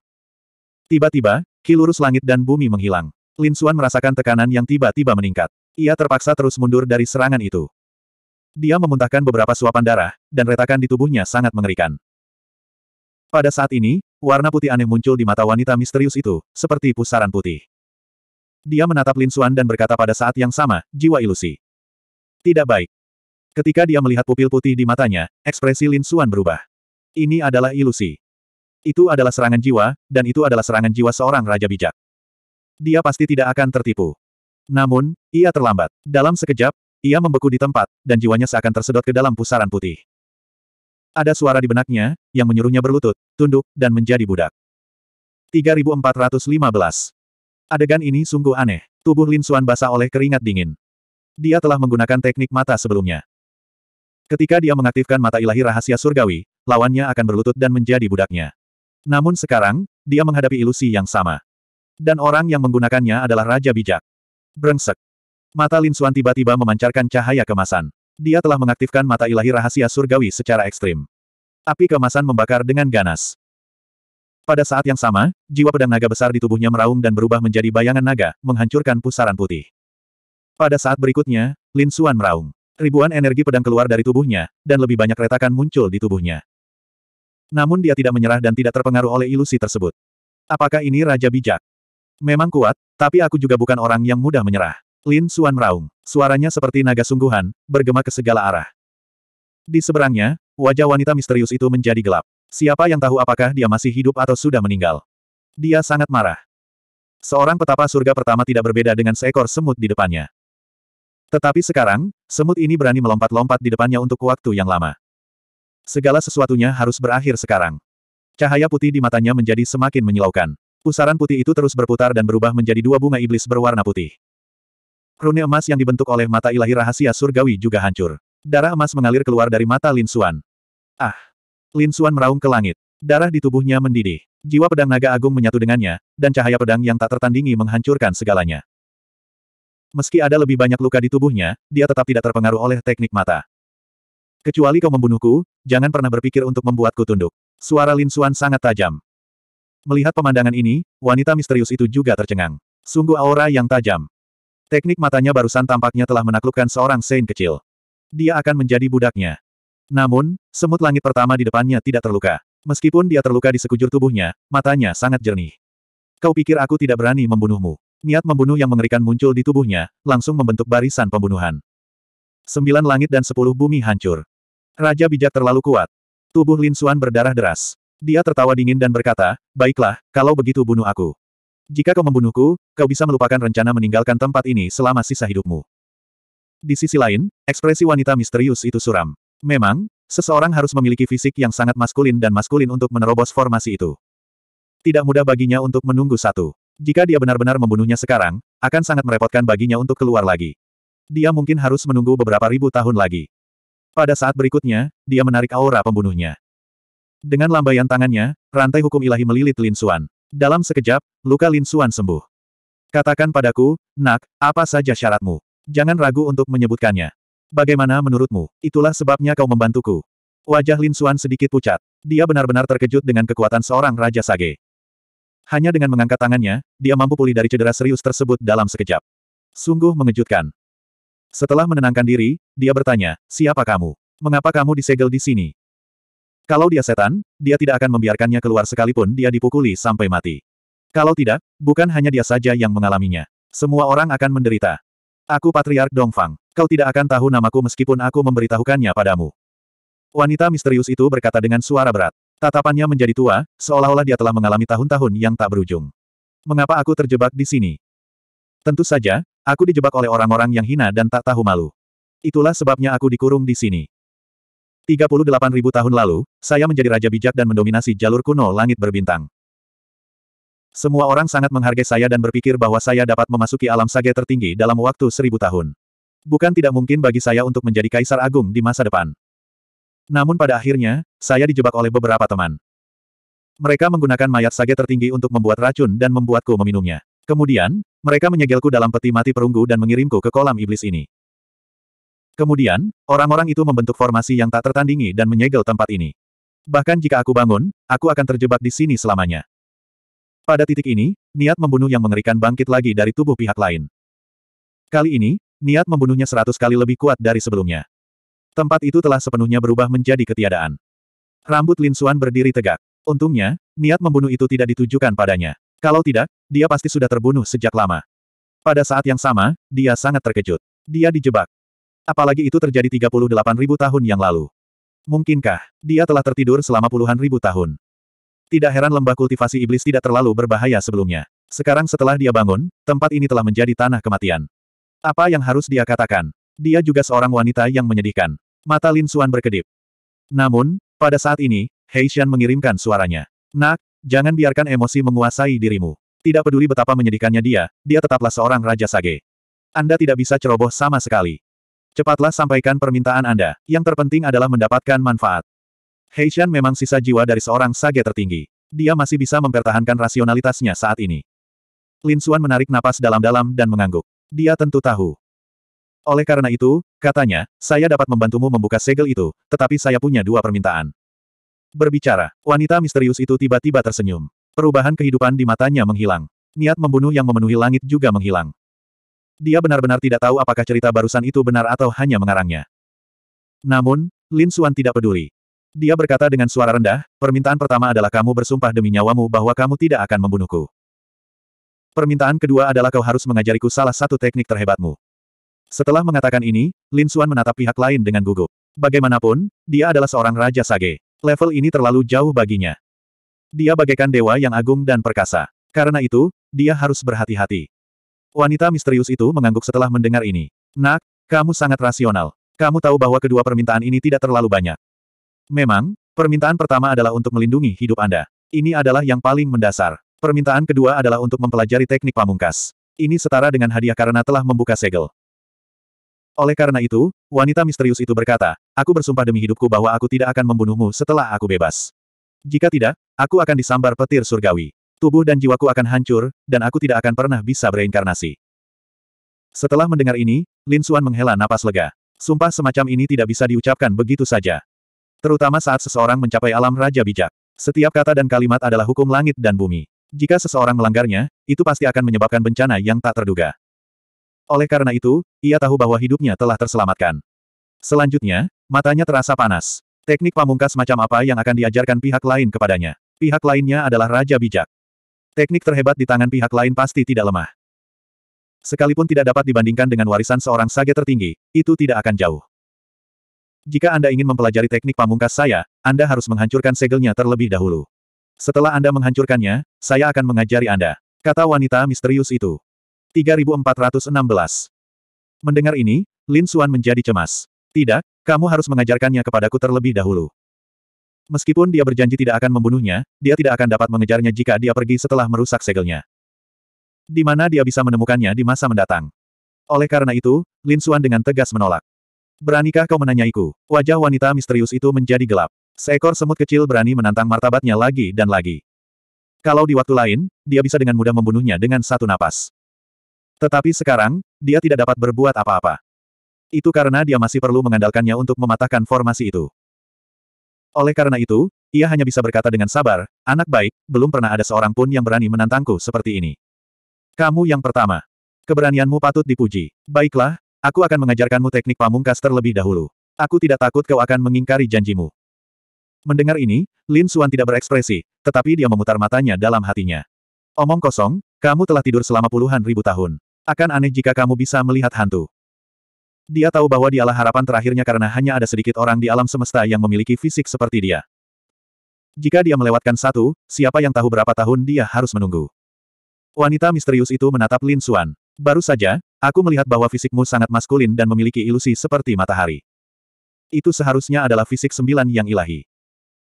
Tiba-tiba, ki lurus langit dan bumi menghilang. Lin Suan merasakan tekanan yang tiba-tiba meningkat. Ia terpaksa terus mundur dari serangan itu. Dia memuntahkan beberapa suapan darah, dan retakan di tubuhnya sangat mengerikan. Pada saat ini, warna putih aneh muncul di mata wanita misterius itu, seperti pusaran putih. Dia menatap Lin Xuan dan berkata pada saat yang sama, jiwa ilusi. Tidak baik. Ketika dia melihat pupil putih di matanya, ekspresi Lin Xuan berubah. Ini adalah ilusi. Itu adalah serangan jiwa, dan itu adalah serangan jiwa seorang raja bijak. Dia pasti tidak akan tertipu. Namun, ia terlambat. Dalam sekejap, ia membeku di tempat, dan jiwanya seakan tersedot ke dalam pusaran putih. Ada suara di benaknya, yang menyuruhnya berlutut, tunduk, dan menjadi budak. 3415. Adegan ini sungguh aneh. Tubuh Lin Suan basah oleh keringat dingin. Dia telah menggunakan teknik mata sebelumnya. Ketika dia mengaktifkan mata ilahi rahasia surgawi, lawannya akan berlutut dan menjadi budaknya. Namun sekarang, dia menghadapi ilusi yang sama. Dan orang yang menggunakannya adalah Raja Bijak. Brengsek, Mata Lin Xuan tiba-tiba memancarkan cahaya kemasan. Dia telah mengaktifkan mata ilahi rahasia surgawi secara ekstrim. Api kemasan membakar dengan ganas. Pada saat yang sama, jiwa pedang naga besar di tubuhnya meraung dan berubah menjadi bayangan naga, menghancurkan pusaran putih. Pada saat berikutnya, Lin Xuan meraung. Ribuan energi pedang keluar dari tubuhnya, dan lebih banyak retakan muncul di tubuhnya. Namun dia tidak menyerah dan tidak terpengaruh oleh ilusi tersebut. Apakah ini Raja Bijak? Memang kuat, tapi aku juga bukan orang yang mudah menyerah. Lin Xuan meraung. Suaranya seperti naga sungguhan, bergema ke segala arah. Di seberangnya, wajah wanita misterius itu menjadi gelap. Siapa yang tahu apakah dia masih hidup atau sudah meninggal? Dia sangat marah. Seorang petapa surga pertama tidak berbeda dengan seekor semut di depannya. Tetapi sekarang, semut ini berani melompat-lompat di depannya untuk waktu yang lama. Segala sesuatunya harus berakhir sekarang. Cahaya putih di matanya menjadi semakin menyilaukan. Pusaran putih itu terus berputar dan berubah menjadi dua bunga iblis berwarna putih. Rune emas yang dibentuk oleh mata ilahi rahasia surgawi juga hancur. Darah emas mengalir keluar dari mata Lin Xuan. Ah! Lin Xuan meraung ke langit. Darah di tubuhnya mendidih. Jiwa pedang naga agung menyatu dengannya, dan cahaya pedang yang tak tertandingi menghancurkan segalanya. Meski ada lebih banyak luka di tubuhnya, dia tetap tidak terpengaruh oleh teknik mata. Kecuali kau membunuhku, jangan pernah berpikir untuk membuatku tunduk. Suara Lin Xuan sangat tajam. Melihat pemandangan ini, wanita misterius itu juga tercengang. Sungguh aura yang tajam. Teknik matanya barusan tampaknya telah menaklukkan seorang sen kecil. Dia akan menjadi budaknya. Namun, semut langit pertama di depannya tidak terluka. Meskipun dia terluka di sekujur tubuhnya, matanya sangat jernih. Kau pikir aku tidak berani membunuhmu? Niat membunuh yang mengerikan muncul di tubuhnya, langsung membentuk barisan pembunuhan. Sembilan langit dan sepuluh bumi hancur. Raja bijak terlalu kuat. Tubuh Lin Suan berdarah deras. Dia tertawa dingin dan berkata, baiklah, kalau begitu bunuh aku. Jika kau membunuhku, kau bisa melupakan rencana meninggalkan tempat ini selama sisa hidupmu. Di sisi lain, ekspresi wanita misterius itu suram. Memang, seseorang harus memiliki fisik yang sangat maskulin dan maskulin untuk menerobos formasi itu. Tidak mudah baginya untuk menunggu satu. Jika dia benar-benar membunuhnya sekarang, akan sangat merepotkan baginya untuk keluar lagi. Dia mungkin harus menunggu beberapa ribu tahun lagi. Pada saat berikutnya, dia menarik aura pembunuhnya. Dengan lambaian tangannya, rantai hukum ilahi melilit Lin Suan. Dalam sekejap, luka Lin Xuan sembuh. Katakan padaku, nak, apa saja syaratmu. Jangan ragu untuk menyebutkannya. Bagaimana menurutmu? Itulah sebabnya kau membantuku. Wajah Lin Xuan sedikit pucat. Dia benar-benar terkejut dengan kekuatan seorang Raja Sage. Hanya dengan mengangkat tangannya, dia mampu pulih dari cedera serius tersebut dalam sekejap. Sungguh mengejutkan. Setelah menenangkan diri, dia bertanya, siapa kamu? Mengapa kamu disegel di sini? Kalau dia setan, dia tidak akan membiarkannya keluar sekalipun dia dipukuli sampai mati. Kalau tidak, bukan hanya dia saja yang mengalaminya. Semua orang akan menderita. Aku Patriark Dongfang. Kau tidak akan tahu namaku meskipun aku memberitahukannya padamu. Wanita misterius itu berkata dengan suara berat. Tatapannya menjadi tua, seolah-olah dia telah mengalami tahun-tahun yang tak berujung. Mengapa aku terjebak di sini? Tentu saja, aku dijebak oleh orang-orang yang hina dan tak tahu malu. Itulah sebabnya aku dikurung di sini ribu tahun lalu, saya menjadi raja bijak dan mendominasi jalur kuno langit berbintang. Semua orang sangat menghargai saya dan berpikir bahwa saya dapat memasuki alam sage tertinggi dalam waktu seribu tahun. Bukan tidak mungkin bagi saya untuk menjadi kaisar agung di masa depan. Namun pada akhirnya, saya dijebak oleh beberapa teman. Mereka menggunakan mayat sage tertinggi untuk membuat racun dan membuatku meminumnya. Kemudian, mereka menyegelku dalam peti mati perunggu dan mengirimku ke kolam iblis ini. Kemudian, orang-orang itu membentuk formasi yang tak tertandingi dan menyegel tempat ini. Bahkan jika aku bangun, aku akan terjebak di sini selamanya. Pada titik ini, niat membunuh yang mengerikan bangkit lagi dari tubuh pihak lain. Kali ini, niat membunuhnya seratus kali lebih kuat dari sebelumnya. Tempat itu telah sepenuhnya berubah menjadi ketiadaan. Rambut Lin Suan berdiri tegak. Untungnya, niat membunuh itu tidak ditujukan padanya. Kalau tidak, dia pasti sudah terbunuh sejak lama. Pada saat yang sama, dia sangat terkejut. Dia dijebak. Apalagi itu terjadi 38 ribu tahun yang lalu. Mungkinkah, dia telah tertidur selama puluhan ribu tahun. Tidak heran lembah kultivasi iblis tidak terlalu berbahaya sebelumnya. Sekarang setelah dia bangun, tempat ini telah menjadi tanah kematian. Apa yang harus dia katakan? Dia juga seorang wanita yang menyedihkan. Mata Lin Xuan berkedip. Namun, pada saat ini, Hei Xian mengirimkan suaranya. Nak, jangan biarkan emosi menguasai dirimu. Tidak peduli betapa menyedihkannya dia, dia tetaplah seorang Raja Sage. Anda tidak bisa ceroboh sama sekali. Cepatlah sampaikan permintaan Anda, yang terpenting adalah mendapatkan manfaat. Heishan memang sisa jiwa dari seorang sage tertinggi. Dia masih bisa mempertahankan rasionalitasnya saat ini. Lin Xuan menarik napas dalam-dalam dan mengangguk. Dia tentu tahu. Oleh karena itu, katanya, saya dapat membantumu membuka segel itu, tetapi saya punya dua permintaan. Berbicara, wanita misterius itu tiba-tiba tersenyum. Perubahan kehidupan di matanya menghilang. Niat membunuh yang memenuhi langit juga menghilang. Dia benar-benar tidak tahu apakah cerita barusan itu benar atau hanya mengarangnya. Namun, Lin Xuan tidak peduli. Dia berkata dengan suara rendah, permintaan pertama adalah kamu bersumpah demi nyawamu bahwa kamu tidak akan membunuhku. Permintaan kedua adalah kau harus mengajariku salah satu teknik terhebatmu. Setelah mengatakan ini, Lin Xuan menatap pihak lain dengan gugup. Bagaimanapun, dia adalah seorang Raja Sage. Level ini terlalu jauh baginya. Dia bagaikan dewa yang agung dan perkasa. Karena itu, dia harus berhati-hati. Wanita misterius itu mengangguk setelah mendengar ini. Nak, kamu sangat rasional. Kamu tahu bahwa kedua permintaan ini tidak terlalu banyak. Memang, permintaan pertama adalah untuk melindungi hidup Anda. Ini adalah yang paling mendasar. Permintaan kedua adalah untuk mempelajari teknik pamungkas. Ini setara dengan hadiah karena telah membuka segel. Oleh karena itu, wanita misterius itu berkata, aku bersumpah demi hidupku bahwa aku tidak akan membunuhmu setelah aku bebas. Jika tidak, aku akan disambar petir surgawi. Tubuh dan jiwaku akan hancur, dan aku tidak akan pernah bisa bereinkarnasi. Setelah mendengar ini, Lin Xuan menghela napas lega. Sumpah semacam ini tidak bisa diucapkan begitu saja. Terutama saat seseorang mencapai alam raja bijak. Setiap kata dan kalimat adalah hukum langit dan bumi. Jika seseorang melanggarnya, itu pasti akan menyebabkan bencana yang tak terduga. Oleh karena itu, ia tahu bahwa hidupnya telah terselamatkan. Selanjutnya, matanya terasa panas. Teknik pamungkas macam apa yang akan diajarkan pihak lain kepadanya? Pihak lainnya adalah Raja Bijak. Teknik terhebat di tangan pihak lain pasti tidak lemah. Sekalipun tidak dapat dibandingkan dengan warisan seorang sage tertinggi, itu tidak akan jauh. Jika Anda ingin mempelajari teknik pamungkas saya, Anda harus menghancurkan segelnya terlebih dahulu. Setelah Anda menghancurkannya, saya akan mengajari Anda. Kata wanita misterius itu. 3416 Mendengar ini, Lin Xuan menjadi cemas. Tidak, kamu harus mengajarkannya kepadaku terlebih dahulu. Meskipun dia berjanji tidak akan membunuhnya, dia tidak akan dapat mengejarnya jika dia pergi setelah merusak segelnya. Di mana dia bisa menemukannya di masa mendatang. Oleh karena itu, Lin Suan dengan tegas menolak. Beranikah kau menanyaiku? Wajah wanita misterius itu menjadi gelap. Seekor semut kecil berani menantang martabatnya lagi dan lagi. Kalau di waktu lain, dia bisa dengan mudah membunuhnya dengan satu napas. Tetapi sekarang, dia tidak dapat berbuat apa-apa. Itu karena dia masih perlu mengandalkannya untuk mematahkan formasi itu. Oleh karena itu, ia hanya bisa berkata dengan sabar, anak baik, belum pernah ada seorang pun yang berani menantangku seperti ini. Kamu yang pertama. Keberanianmu patut dipuji. Baiklah, aku akan mengajarkanmu teknik pamungkas terlebih dahulu. Aku tidak takut kau akan mengingkari janjimu. Mendengar ini, Lin Xuan tidak berekspresi, tetapi dia memutar matanya dalam hatinya. Omong kosong, kamu telah tidur selama puluhan ribu tahun. Akan aneh jika kamu bisa melihat hantu. Dia tahu bahwa dialah harapan terakhirnya karena hanya ada sedikit orang di alam semesta yang memiliki fisik seperti dia. Jika dia melewatkan satu, siapa yang tahu berapa tahun dia harus menunggu. Wanita misterius itu menatap Lin Suan. Baru saja, aku melihat bahwa fisikmu sangat maskulin dan memiliki ilusi seperti matahari. Itu seharusnya adalah fisik sembilan yang ilahi.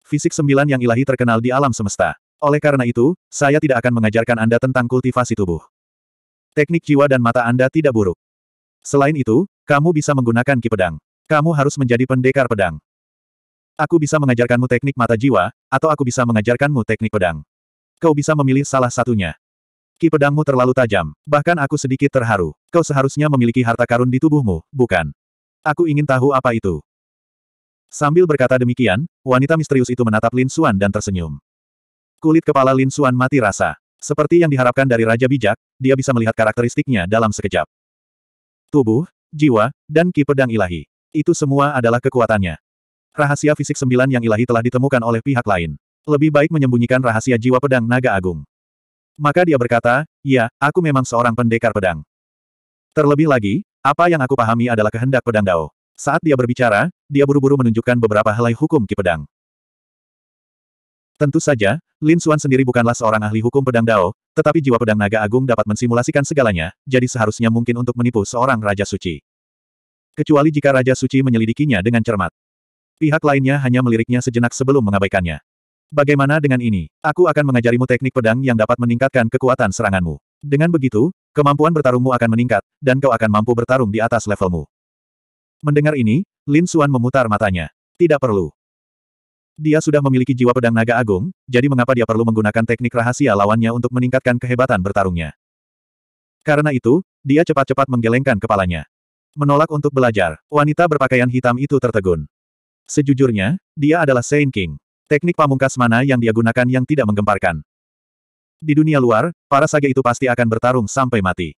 Fisik sembilan yang ilahi terkenal di alam semesta. Oleh karena itu, saya tidak akan mengajarkan Anda tentang kultivasi tubuh. Teknik jiwa dan mata Anda tidak buruk. Selain itu, kamu bisa menggunakan ki pedang. Kamu harus menjadi pendekar pedang. Aku bisa mengajarkanmu teknik mata jiwa, atau aku bisa mengajarkanmu teknik pedang. Kau bisa memilih salah satunya. Ki pedangmu terlalu tajam, bahkan aku sedikit terharu. Kau seharusnya memiliki harta karun di tubuhmu, bukan? Aku ingin tahu apa itu. Sambil berkata demikian, wanita misterius itu menatap Lin Suan dan tersenyum. Kulit kepala Lin Suan mati rasa. Seperti yang diharapkan dari Raja Bijak, dia bisa melihat karakteristiknya dalam sekejap. Tubuh, jiwa, dan ki pedang ilahi. Itu semua adalah kekuatannya. Rahasia fisik sembilan yang ilahi telah ditemukan oleh pihak lain. Lebih baik menyembunyikan rahasia jiwa pedang naga agung. Maka dia berkata, ya, aku memang seorang pendekar pedang. Terlebih lagi, apa yang aku pahami adalah kehendak pedang Dao. Saat dia berbicara, dia buru-buru menunjukkan beberapa helai hukum ki pedang. Tentu saja, Lin Xuan sendiri bukanlah seorang ahli hukum pedang Dao, tetapi jiwa pedang naga agung dapat mensimulasikan segalanya, jadi seharusnya mungkin untuk menipu seorang Raja Suci. Kecuali jika Raja Suci menyelidikinya dengan cermat. Pihak lainnya hanya meliriknya sejenak sebelum mengabaikannya. Bagaimana dengan ini? Aku akan mengajarimu teknik pedang yang dapat meningkatkan kekuatan seranganmu. Dengan begitu, kemampuan bertarungmu akan meningkat, dan kau akan mampu bertarung di atas levelmu. Mendengar ini, Lin Xuan memutar matanya. Tidak perlu. Dia sudah memiliki jiwa pedang naga agung, jadi mengapa dia perlu menggunakan teknik rahasia lawannya untuk meningkatkan kehebatan bertarungnya? Karena itu, dia cepat-cepat menggelengkan kepalanya. Menolak untuk belajar, wanita berpakaian hitam itu tertegun. Sejujurnya, dia adalah Saint King. Teknik pamungkas mana yang dia gunakan yang tidak menggemparkan? Di dunia luar, para sage itu pasti akan bertarung sampai mati.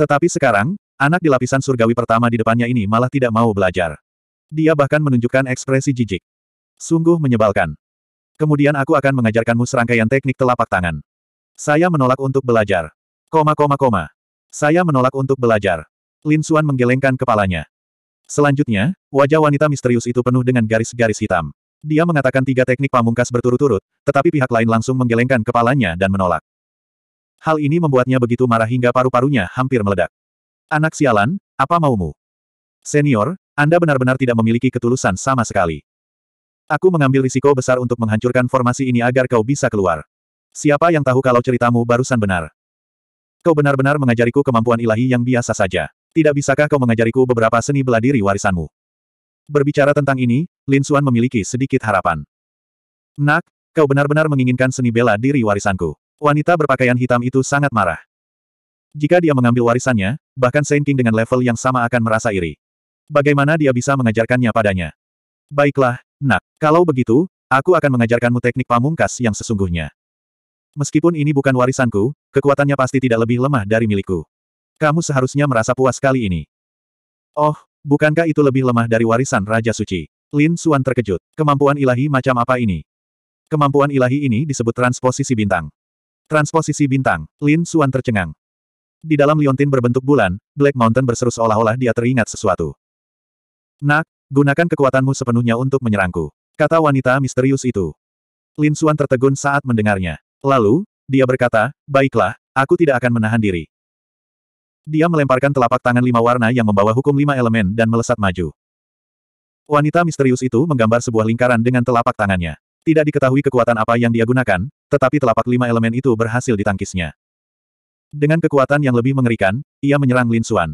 Tetapi sekarang, anak di lapisan surgawi pertama di depannya ini malah tidak mau belajar. Dia bahkan menunjukkan ekspresi jijik. Sungguh menyebalkan. Kemudian aku akan mengajarkanmu serangkaian teknik telapak tangan. Saya menolak untuk belajar. Koma koma koma. Saya menolak untuk belajar. Lin Suan menggelengkan kepalanya. Selanjutnya, wajah wanita misterius itu penuh dengan garis-garis hitam. Dia mengatakan tiga teknik pamungkas berturut-turut, tetapi pihak lain langsung menggelengkan kepalanya dan menolak. Hal ini membuatnya begitu marah hingga paru-parunya hampir meledak. Anak sialan, apa maumu? Senior, Anda benar-benar tidak memiliki ketulusan sama sekali. Aku mengambil risiko besar untuk menghancurkan formasi ini agar kau bisa keluar. Siapa yang tahu kalau ceritamu barusan benar? Kau benar-benar mengajariku kemampuan ilahi yang biasa saja. Tidak bisakah kau mengajariku beberapa seni bela diri warisanmu? Berbicara tentang ini, Lin Xuan memiliki sedikit harapan. Nak, kau benar-benar menginginkan seni bela diri warisanku. Wanita berpakaian hitam itu sangat marah. Jika dia mengambil warisannya, bahkan Saint King dengan level yang sama akan merasa iri. Bagaimana dia bisa mengajarkannya padanya? Baiklah, Nak, kalau begitu, aku akan mengajarkanmu teknik pamungkas yang sesungguhnya. Meskipun ini bukan warisanku, kekuatannya pasti tidak lebih lemah dari milikku. Kamu seharusnya merasa puas kali ini. Oh, bukankah itu lebih lemah dari warisan Raja Suci? Lin Suan terkejut. Kemampuan ilahi macam apa ini? Kemampuan ilahi ini disebut transposisi bintang. Transposisi bintang, Lin Suan tercengang. Di dalam liontin berbentuk bulan, Black Mountain berseru seolah-olah dia teringat sesuatu. Nak, Gunakan kekuatanmu sepenuhnya untuk menyerangku. Kata wanita misterius itu. Lin Xuan tertegun saat mendengarnya. Lalu, dia berkata, baiklah, aku tidak akan menahan diri. Dia melemparkan telapak tangan lima warna yang membawa hukum lima elemen dan melesat maju. Wanita misterius itu menggambar sebuah lingkaran dengan telapak tangannya. Tidak diketahui kekuatan apa yang dia gunakan, tetapi telapak lima elemen itu berhasil ditangkisnya. Dengan kekuatan yang lebih mengerikan, ia menyerang Lin Xuan.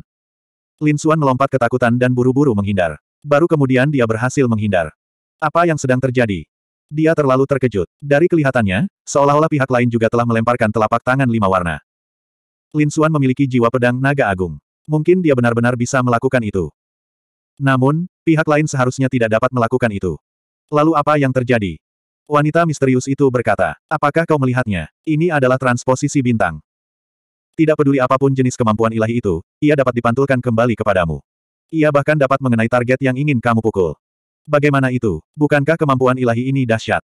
Lin Xuan melompat ketakutan dan buru-buru menghindar. Baru kemudian dia berhasil menghindar. Apa yang sedang terjadi? Dia terlalu terkejut. Dari kelihatannya, seolah-olah pihak lain juga telah melemparkan telapak tangan lima warna. Lin Xuan memiliki jiwa pedang naga agung. Mungkin dia benar-benar bisa melakukan itu. Namun, pihak lain seharusnya tidak dapat melakukan itu. Lalu apa yang terjadi? Wanita misterius itu berkata, apakah kau melihatnya? Ini adalah transposisi bintang. Tidak peduli apapun jenis kemampuan ilahi itu, ia dapat dipantulkan kembali kepadamu. Ia bahkan dapat mengenai target yang ingin kamu pukul. Bagaimana itu? Bukankah kemampuan ilahi ini dahsyat?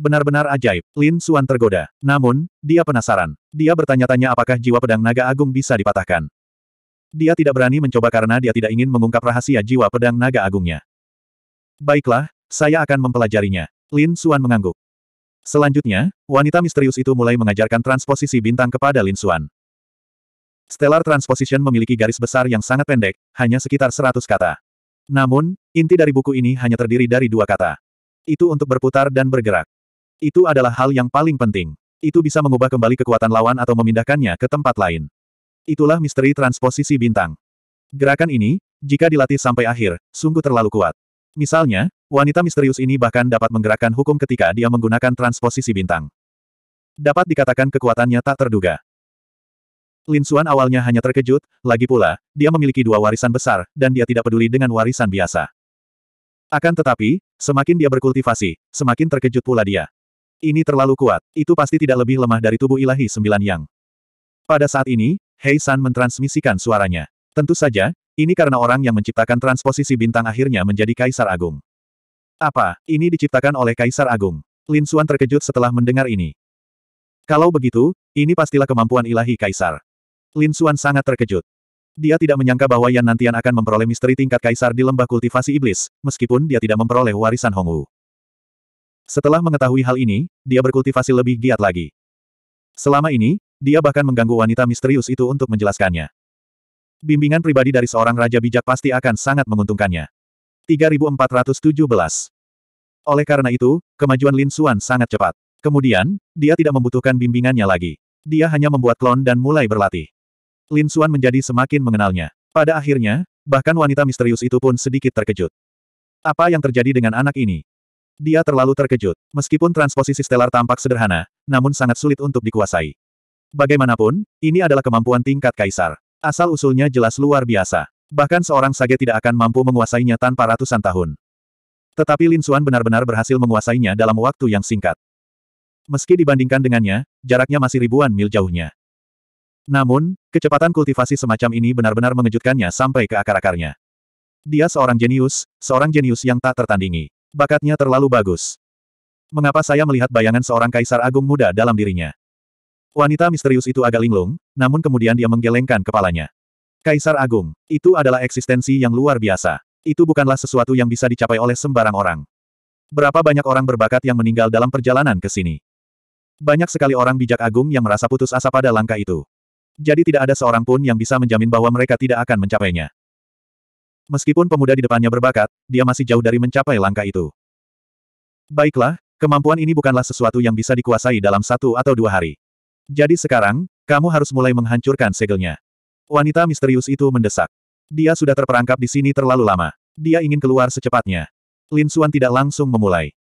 Benar-benar ajaib, Lin Suan tergoda. Namun, dia penasaran. Dia bertanya-tanya apakah jiwa pedang naga agung bisa dipatahkan. Dia tidak berani mencoba karena dia tidak ingin mengungkap rahasia jiwa pedang naga agungnya. Baiklah, saya akan mempelajarinya. Lin Suan mengangguk. Selanjutnya, wanita misterius itu mulai mengajarkan transposisi bintang kepada Lin Suan. Stellar Transposition memiliki garis besar yang sangat pendek, hanya sekitar 100 kata. Namun, inti dari buku ini hanya terdiri dari dua kata. Itu untuk berputar dan bergerak. Itu adalah hal yang paling penting. Itu bisa mengubah kembali kekuatan lawan atau memindahkannya ke tempat lain. Itulah misteri transposisi bintang. Gerakan ini, jika dilatih sampai akhir, sungguh terlalu kuat. Misalnya, wanita misterius ini bahkan dapat menggerakkan hukum ketika dia menggunakan transposisi bintang. Dapat dikatakan kekuatannya tak terduga. Lin Xuan awalnya hanya terkejut, lagi pula, dia memiliki dua warisan besar, dan dia tidak peduli dengan warisan biasa. Akan tetapi, semakin dia berkultivasi, semakin terkejut pula dia. Ini terlalu kuat, itu pasti tidak lebih lemah dari tubuh ilahi sembilan yang. Pada saat ini, Hei San mentransmisikan suaranya. Tentu saja, ini karena orang yang menciptakan transposisi bintang akhirnya menjadi Kaisar Agung. Apa, ini diciptakan oleh Kaisar Agung? Lin Xuan terkejut setelah mendengar ini. Kalau begitu, ini pastilah kemampuan ilahi Kaisar. Lin Xuan sangat terkejut. Dia tidak menyangka bahwa Yan Nantian akan memperoleh misteri tingkat kaisar di lembah kultivasi iblis, meskipun dia tidak memperoleh warisan Hongwu. Setelah mengetahui hal ini, dia berkultivasi lebih giat lagi. Selama ini, dia bahkan mengganggu wanita misterius itu untuk menjelaskannya. Bimbingan pribadi dari seorang raja bijak pasti akan sangat menguntungkannya. 3417 Oleh karena itu, kemajuan Lin Xuan sangat cepat. Kemudian, dia tidak membutuhkan bimbingannya lagi. Dia hanya membuat klon dan mulai berlatih. Lin Xuan menjadi semakin mengenalnya. Pada akhirnya, bahkan wanita misterius itu pun sedikit terkejut. Apa yang terjadi dengan anak ini? Dia terlalu terkejut. Meskipun transposisi stelar tampak sederhana, namun sangat sulit untuk dikuasai. Bagaimanapun, ini adalah kemampuan tingkat kaisar. Asal-usulnya jelas luar biasa. Bahkan seorang sage tidak akan mampu menguasainya tanpa ratusan tahun. Tetapi Lin Xuan benar-benar berhasil menguasainya dalam waktu yang singkat. Meski dibandingkan dengannya, jaraknya masih ribuan mil jauhnya. Namun, kecepatan kultivasi semacam ini benar-benar mengejutkannya sampai ke akar-akarnya. Dia seorang jenius, seorang jenius yang tak tertandingi. Bakatnya terlalu bagus. Mengapa saya melihat bayangan seorang kaisar agung muda dalam dirinya? Wanita misterius itu agak linglung, namun kemudian dia menggelengkan kepalanya. Kaisar agung, itu adalah eksistensi yang luar biasa. Itu bukanlah sesuatu yang bisa dicapai oleh sembarang orang. Berapa banyak orang berbakat yang meninggal dalam perjalanan ke sini? Banyak sekali orang bijak agung yang merasa putus asa pada langkah itu. Jadi tidak ada seorang pun yang bisa menjamin bahwa mereka tidak akan mencapainya. Meskipun pemuda di depannya berbakat, dia masih jauh dari mencapai langkah itu. Baiklah, kemampuan ini bukanlah sesuatu yang bisa dikuasai dalam satu atau dua hari. Jadi sekarang, kamu harus mulai menghancurkan segelnya. Wanita misterius itu mendesak. Dia sudah terperangkap di sini terlalu lama. Dia ingin keluar secepatnya. Lin Suan tidak langsung memulai.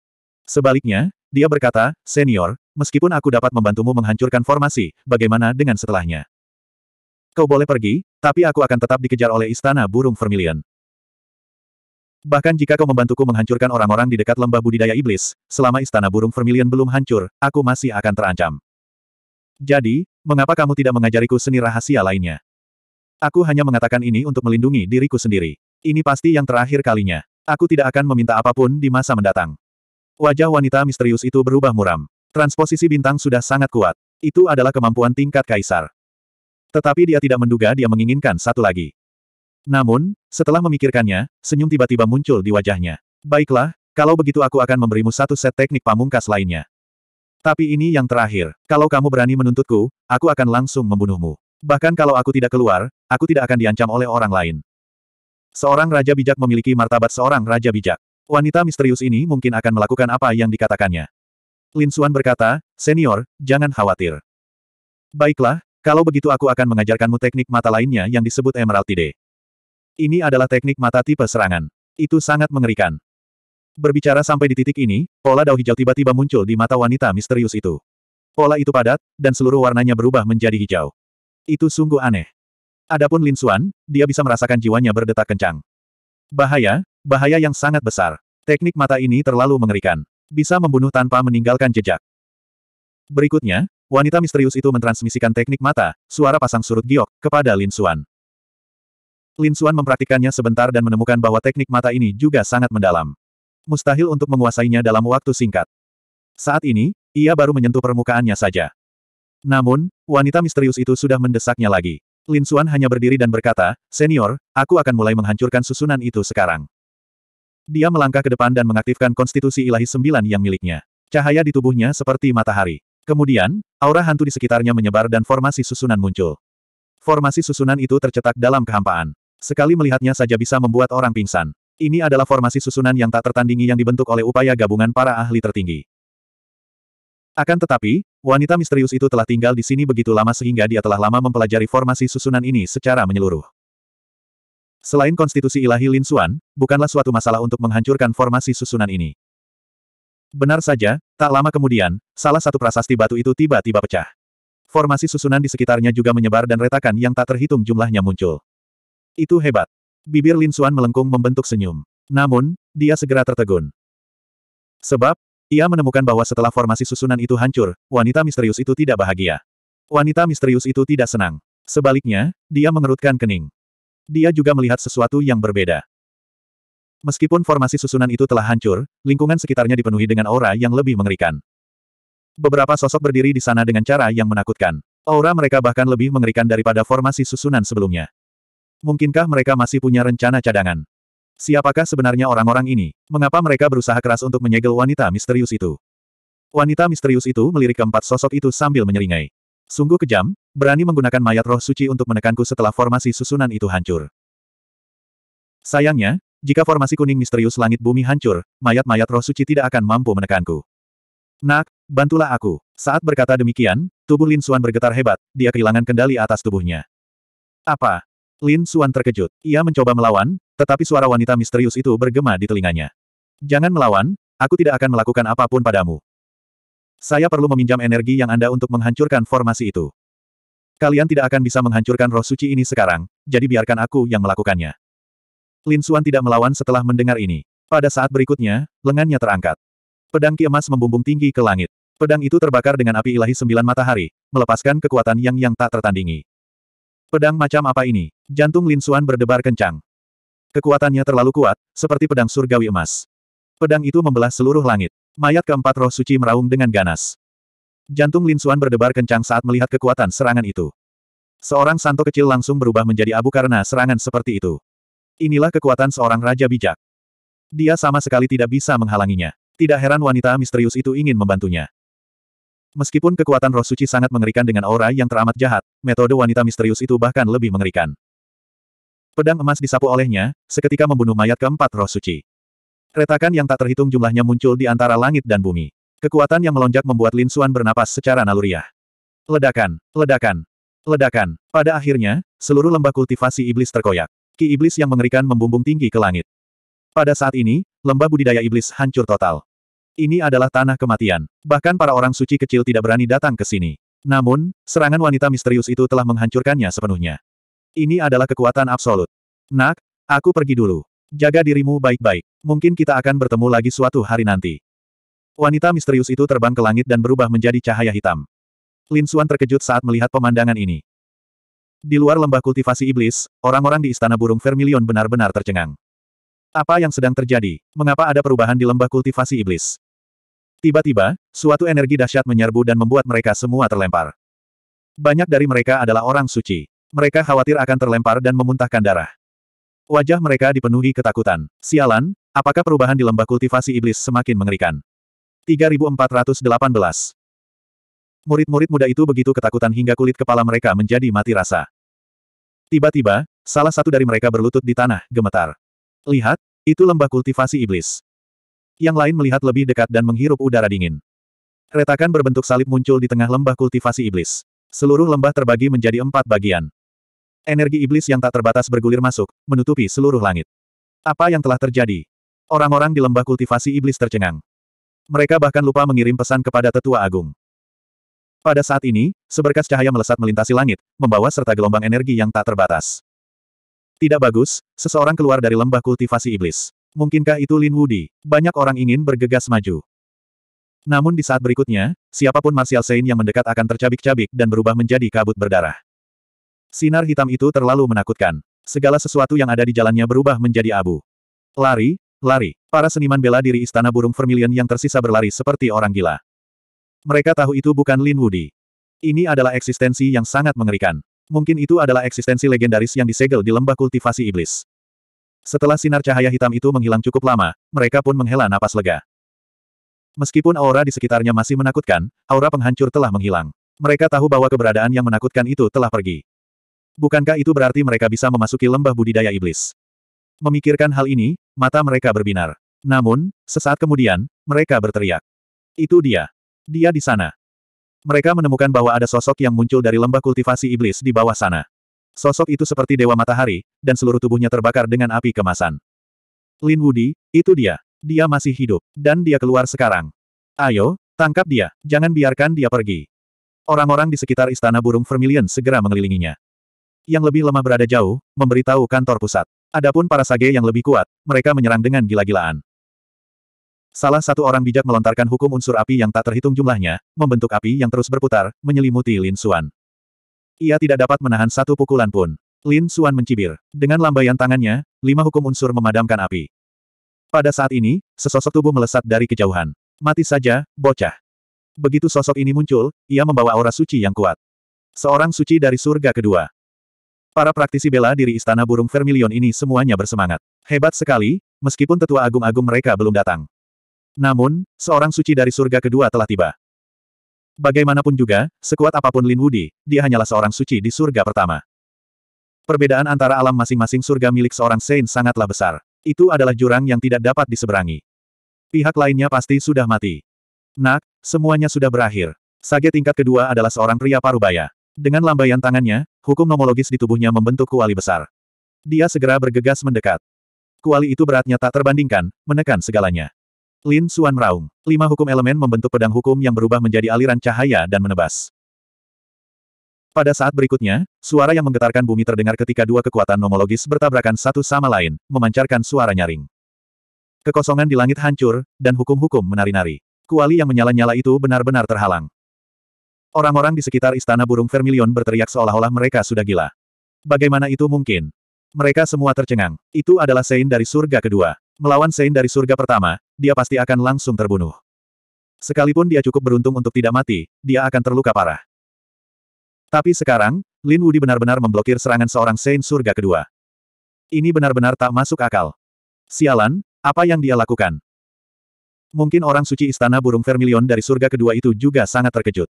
Sebaliknya, dia berkata, Senior, meskipun aku dapat membantumu menghancurkan formasi, bagaimana dengan setelahnya? Kau boleh pergi, tapi aku akan tetap dikejar oleh istana burung vermilion. Bahkan jika kau membantuku menghancurkan orang-orang di dekat lembah budidaya iblis, selama istana burung vermilion belum hancur, aku masih akan terancam. Jadi, mengapa kamu tidak mengajariku seni rahasia lainnya? Aku hanya mengatakan ini untuk melindungi diriku sendiri. Ini pasti yang terakhir kalinya. Aku tidak akan meminta apapun di masa mendatang. Wajah wanita misterius itu berubah muram. Transposisi bintang sudah sangat kuat. Itu adalah kemampuan tingkat kaisar. Tetapi dia tidak menduga dia menginginkan satu lagi. Namun, setelah memikirkannya, senyum tiba-tiba muncul di wajahnya. Baiklah, kalau begitu aku akan memberimu satu set teknik pamungkas lainnya. Tapi ini yang terakhir. Kalau kamu berani menuntutku, aku akan langsung membunuhmu. Bahkan kalau aku tidak keluar, aku tidak akan diancam oleh orang lain. Seorang raja bijak memiliki martabat seorang raja bijak. Wanita misterius ini mungkin akan melakukan apa yang dikatakannya. Lin Xuan berkata, Senior, jangan khawatir. Baiklah, kalau begitu aku akan mengajarkanmu teknik mata lainnya yang disebut Emerald Tide. Ini adalah teknik mata tipe serangan. Itu sangat mengerikan. Berbicara sampai di titik ini, pola dao hijau tiba-tiba muncul di mata wanita misterius itu. Pola itu padat, dan seluruh warnanya berubah menjadi hijau. Itu sungguh aneh. Adapun Lin Xuan, dia bisa merasakan jiwanya berdetak kencang. Bahaya, bahaya yang sangat besar. Teknik mata ini terlalu mengerikan. Bisa membunuh tanpa meninggalkan jejak. Berikutnya, wanita misterius itu mentransmisikan teknik mata, suara pasang surut giok, kepada Lin Xuan. Lin Xuan mempraktikkannya sebentar dan menemukan bahwa teknik mata ini juga sangat mendalam. Mustahil untuk menguasainya dalam waktu singkat. Saat ini, ia baru menyentuh permukaannya saja. Namun, wanita misterius itu sudah mendesaknya lagi. Lin Xuan hanya berdiri dan berkata, Senior, aku akan mulai menghancurkan susunan itu sekarang. Dia melangkah ke depan dan mengaktifkan konstitusi ilahi sembilan yang miliknya. Cahaya di tubuhnya seperti matahari. Kemudian, aura hantu di sekitarnya menyebar dan formasi susunan muncul. Formasi susunan itu tercetak dalam kehampaan. Sekali melihatnya saja bisa membuat orang pingsan. Ini adalah formasi susunan yang tak tertandingi yang dibentuk oleh upaya gabungan para ahli tertinggi. Akan tetapi, wanita misterius itu telah tinggal di sini begitu lama sehingga dia telah lama mempelajari formasi susunan ini secara menyeluruh. Selain konstitusi ilahi Lin Xuan, bukanlah suatu masalah untuk menghancurkan formasi susunan ini. Benar saja, tak lama kemudian, salah satu prasasti batu itu tiba-tiba pecah. Formasi susunan di sekitarnya juga menyebar dan retakan yang tak terhitung jumlahnya muncul. Itu hebat. Bibir Lin Suan melengkung membentuk senyum. Namun, dia segera tertegun. Sebab, ia menemukan bahwa setelah formasi susunan itu hancur, wanita misterius itu tidak bahagia. Wanita misterius itu tidak senang. Sebaliknya, dia mengerutkan kening. Dia juga melihat sesuatu yang berbeda. Meskipun formasi susunan itu telah hancur, lingkungan sekitarnya dipenuhi dengan aura yang lebih mengerikan. Beberapa sosok berdiri di sana dengan cara yang menakutkan. Aura mereka bahkan lebih mengerikan daripada formasi susunan sebelumnya. Mungkinkah mereka masih punya rencana cadangan? Siapakah sebenarnya orang-orang ini? Mengapa mereka berusaha keras untuk menyegel wanita misterius itu? Wanita misterius itu melirik keempat sosok itu sambil menyeringai. Sungguh kejam, berani menggunakan mayat roh suci untuk menekanku setelah formasi susunan itu hancur. Sayangnya, jika formasi kuning misterius langit bumi hancur, mayat-mayat roh suci tidak akan mampu menekanku. Nak, bantulah aku. Saat berkata demikian, tubuh Lin Suan bergetar hebat, dia kehilangan kendali atas tubuhnya. Apa? Lin Suan terkejut. Ia mencoba melawan, tetapi suara wanita misterius itu bergema di telinganya. Jangan melawan, aku tidak akan melakukan apapun padamu. Saya perlu meminjam energi yang Anda untuk menghancurkan formasi itu. Kalian tidak akan bisa menghancurkan roh suci ini sekarang, jadi biarkan aku yang melakukannya. Lin Suan tidak melawan setelah mendengar ini. Pada saat berikutnya, lengannya terangkat. Pedang ki emas membumbung tinggi ke langit. Pedang itu terbakar dengan api ilahi sembilan matahari, melepaskan kekuatan yang yang tak tertandingi. Pedang macam apa ini? Jantung Lin Suan berdebar kencang. Kekuatannya terlalu kuat, seperti pedang surgawi emas. Pedang itu membelah seluruh langit. Mayat keempat roh suci meraung dengan ganas. Jantung Lin Suan berdebar kencang saat melihat kekuatan serangan itu. Seorang santo kecil langsung berubah menjadi abu karena serangan seperti itu. Inilah kekuatan seorang raja bijak. Dia sama sekali tidak bisa menghalanginya. Tidak heran wanita misterius itu ingin membantunya. Meskipun kekuatan roh suci sangat mengerikan dengan aura yang teramat jahat, metode wanita misterius itu bahkan lebih mengerikan. Pedang emas disapu olehnya, seketika membunuh mayat keempat roh suci. Retakan yang tak terhitung jumlahnya muncul di antara langit dan bumi. Kekuatan yang melonjak membuat Lin Xuan bernapas secara naluriah. Ledakan, ledakan, ledakan. Pada akhirnya, seluruh lembah kultivasi iblis terkoyak. Ki iblis yang mengerikan membumbung tinggi ke langit. Pada saat ini, lembah budidaya iblis hancur total. Ini adalah tanah kematian. Bahkan para orang suci kecil tidak berani datang ke sini. Namun, serangan wanita misterius itu telah menghancurkannya sepenuhnya. Ini adalah kekuatan absolut. Nak, aku pergi dulu. Jaga dirimu baik-baik. Mungkin kita akan bertemu lagi suatu hari nanti. Wanita misterius itu terbang ke langit dan berubah menjadi cahaya hitam. Lin Suan terkejut saat melihat pemandangan ini. Di luar lembah kultivasi iblis, orang-orang di Istana Burung Vermilion benar-benar tercengang. Apa yang sedang terjadi? Mengapa ada perubahan di lembah kultivasi iblis? Tiba-tiba, suatu energi dahsyat menyerbu dan membuat mereka semua terlempar. Banyak dari mereka adalah orang suci. Mereka khawatir akan terlempar dan memuntahkan darah. Wajah mereka dipenuhi ketakutan. Sialan, apakah perubahan di lembah kultivasi iblis semakin mengerikan? 3418 Murid-murid muda itu begitu ketakutan hingga kulit kepala mereka menjadi mati rasa. Tiba-tiba, salah satu dari mereka berlutut di tanah, gemetar. Lihat, itu lembah kultivasi iblis. Yang lain melihat lebih dekat dan menghirup udara dingin. Retakan berbentuk salib muncul di tengah lembah kultivasi iblis. Seluruh lembah terbagi menjadi empat bagian. Energi iblis yang tak terbatas bergulir masuk, menutupi seluruh langit. Apa yang telah terjadi? Orang-orang di lembah kultivasi iblis tercengang. Mereka bahkan lupa mengirim pesan kepada tetua agung. Pada saat ini, seberkas cahaya melesat melintasi langit, membawa serta gelombang energi yang tak terbatas. Tidak bagus, seseorang keluar dari lembah kultivasi iblis. Mungkinkah itu Lin Wudi? Banyak orang ingin bergegas maju. Namun di saat berikutnya, siapapun Martial Saint yang mendekat akan tercabik-cabik dan berubah menjadi kabut berdarah. Sinar hitam itu terlalu menakutkan. Segala sesuatu yang ada di jalannya berubah menjadi abu. Lari, lari. Para seniman bela diri Istana Burung Vermilion yang tersisa berlari seperti orang gila. Mereka tahu itu bukan Lin Wudi. Ini adalah eksistensi yang sangat mengerikan. Mungkin itu adalah eksistensi legendaris yang disegel di lembah kultivasi iblis. Setelah sinar cahaya hitam itu menghilang cukup lama, mereka pun menghela napas lega. Meskipun aura di sekitarnya masih menakutkan, aura penghancur telah menghilang. Mereka tahu bahwa keberadaan yang menakutkan itu telah pergi. Bukankah itu berarti mereka bisa memasuki lembah budidaya iblis? Memikirkan hal ini, mata mereka berbinar. Namun, sesaat kemudian, mereka berteriak. Itu dia. Dia di sana. Mereka menemukan bahwa ada sosok yang muncul dari lembah kultivasi iblis di bawah sana. Sosok itu seperti dewa matahari, dan seluruh tubuhnya terbakar dengan api kemasan. Lin Wudi, itu dia. Dia masih hidup, dan dia keluar sekarang. Ayo, tangkap dia, jangan biarkan dia pergi. Orang-orang di sekitar istana burung Vermilion segera mengelilinginya. Yang lebih lemah berada jauh, memberitahu kantor pusat. Adapun para sage yang lebih kuat, mereka menyerang dengan gila-gilaan. Salah satu orang bijak melontarkan hukum unsur api yang tak terhitung jumlahnya, membentuk api yang terus berputar, menyelimuti Lin Xuan. Ia tidak dapat menahan satu pukulan pun. Lin Xuan mencibir. Dengan lambaian tangannya, lima hukum unsur memadamkan api. Pada saat ini, sesosok tubuh melesat dari kejauhan. Mati saja, bocah. Begitu sosok ini muncul, ia membawa aura suci yang kuat. Seorang suci dari surga kedua. Para praktisi bela diri Istana Burung Vermilion ini semuanya bersemangat. Hebat sekali, meskipun tetua agung-agung mereka belum datang. Namun, seorang suci dari surga kedua telah tiba. Bagaimanapun juga, sekuat apapun Lin Wudi, dia hanyalah seorang suci di surga pertama. Perbedaan antara alam masing-masing surga milik seorang Saint sangatlah besar. Itu adalah jurang yang tidak dapat diseberangi. Pihak lainnya pasti sudah mati. Nak, semuanya sudah berakhir. Sage tingkat kedua adalah seorang pria parubaya. Dengan lambaian tangannya, hukum nomologis di tubuhnya membentuk kuali besar. Dia segera bergegas mendekat. Kuali itu beratnya tak terbandingkan, menekan segalanya. Lin Suan meraung. Lima hukum elemen membentuk pedang hukum yang berubah menjadi aliran cahaya dan menebas. Pada saat berikutnya, suara yang menggetarkan bumi terdengar ketika dua kekuatan nomologis bertabrakan satu sama lain, memancarkan suara nyaring. Kekosongan di langit hancur, dan hukum-hukum menari-nari. Kuali yang menyala-nyala itu benar-benar terhalang. Orang-orang di sekitar istana burung vermilion berteriak seolah-olah mereka sudah gila. Bagaimana itu mungkin? Mereka semua tercengang. Itu adalah Sein dari surga kedua. Melawan Sein dari surga pertama, dia pasti akan langsung terbunuh. Sekalipun dia cukup beruntung untuk tidak mati, dia akan terluka parah. Tapi sekarang, Lin Wudi benar-benar memblokir serangan seorang Saint Surga kedua. Ini benar-benar tak masuk akal. Sialan, apa yang dia lakukan? Mungkin orang suci istana burung vermilion dari surga kedua itu juga sangat terkejut.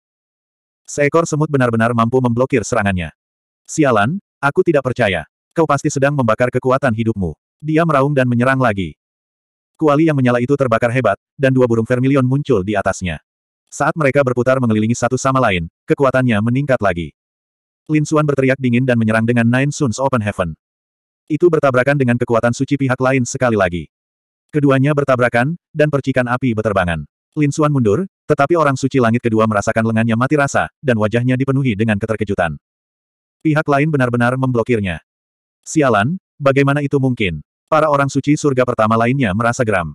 Seekor semut benar-benar mampu memblokir serangannya. Sialan, aku tidak percaya. Kau pasti sedang membakar kekuatan hidupmu. Dia meraung dan menyerang lagi. Kuali yang menyala itu terbakar hebat, dan dua burung vermilion muncul di atasnya. Saat mereka berputar mengelilingi satu sama lain, kekuatannya meningkat lagi. Lin Xuan berteriak dingin dan menyerang dengan Nine Suns Open Heaven. Itu bertabrakan dengan kekuatan suci pihak lain sekali lagi. Keduanya bertabrakan, dan percikan api beterbangan. Lin Xuan mundur, tetapi orang suci langit kedua merasakan lengannya mati rasa, dan wajahnya dipenuhi dengan keterkejutan. Pihak lain benar-benar memblokirnya. Sialan, bagaimana itu mungkin? Para orang suci surga pertama lainnya merasa geram.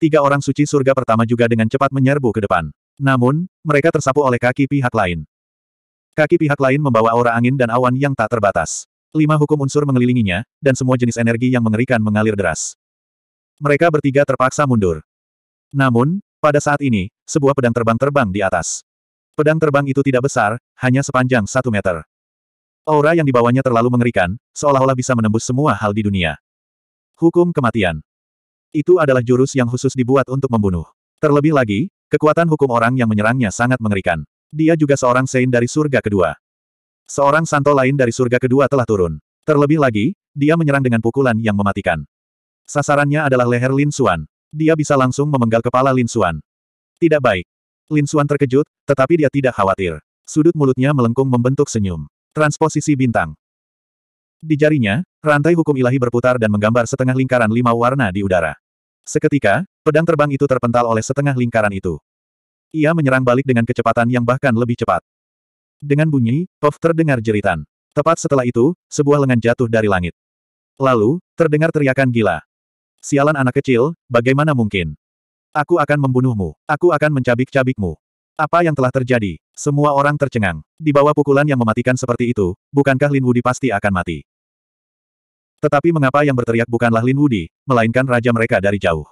Tiga orang suci surga pertama juga dengan cepat menyerbu ke depan. Namun, mereka tersapu oleh kaki pihak lain. Kaki pihak lain membawa aura angin dan awan yang tak terbatas. Lima hukum unsur mengelilinginya, dan semua jenis energi yang mengerikan mengalir deras. Mereka bertiga terpaksa mundur. Namun, pada saat ini, sebuah pedang terbang-terbang di atas. Pedang terbang itu tidak besar, hanya sepanjang satu meter. Aura yang dibawanya terlalu mengerikan, seolah-olah bisa menembus semua hal di dunia. Hukum kematian. Itu adalah jurus yang khusus dibuat untuk membunuh. Terlebih lagi, kekuatan hukum orang yang menyerangnya sangat mengerikan. Dia juga seorang Sein dari surga kedua. Seorang santo lain dari surga kedua telah turun. Terlebih lagi, dia menyerang dengan pukulan yang mematikan. Sasarannya adalah leher Lin Xuan. Dia bisa langsung memenggal kepala Lin Xuan. Tidak baik. Lin Xuan terkejut, tetapi dia tidak khawatir. Sudut mulutnya melengkung membentuk senyum. Transposisi bintang. Di jarinya, rantai hukum ilahi berputar dan menggambar setengah lingkaran lima warna di udara. Seketika, pedang terbang itu terpental oleh setengah lingkaran itu. Ia menyerang balik dengan kecepatan yang bahkan lebih cepat. Dengan bunyi, Puff terdengar jeritan. Tepat setelah itu, sebuah lengan jatuh dari langit. Lalu, terdengar teriakan gila. Sialan anak kecil, bagaimana mungkin? Aku akan membunuhmu. Aku akan mencabik-cabikmu. Apa yang telah terjadi? Semua orang tercengang. Di bawah pukulan yang mematikan seperti itu, bukankah Lin Wudi pasti akan mati? Tetapi mengapa yang berteriak bukanlah Lin Wudi, melainkan raja mereka dari jauh.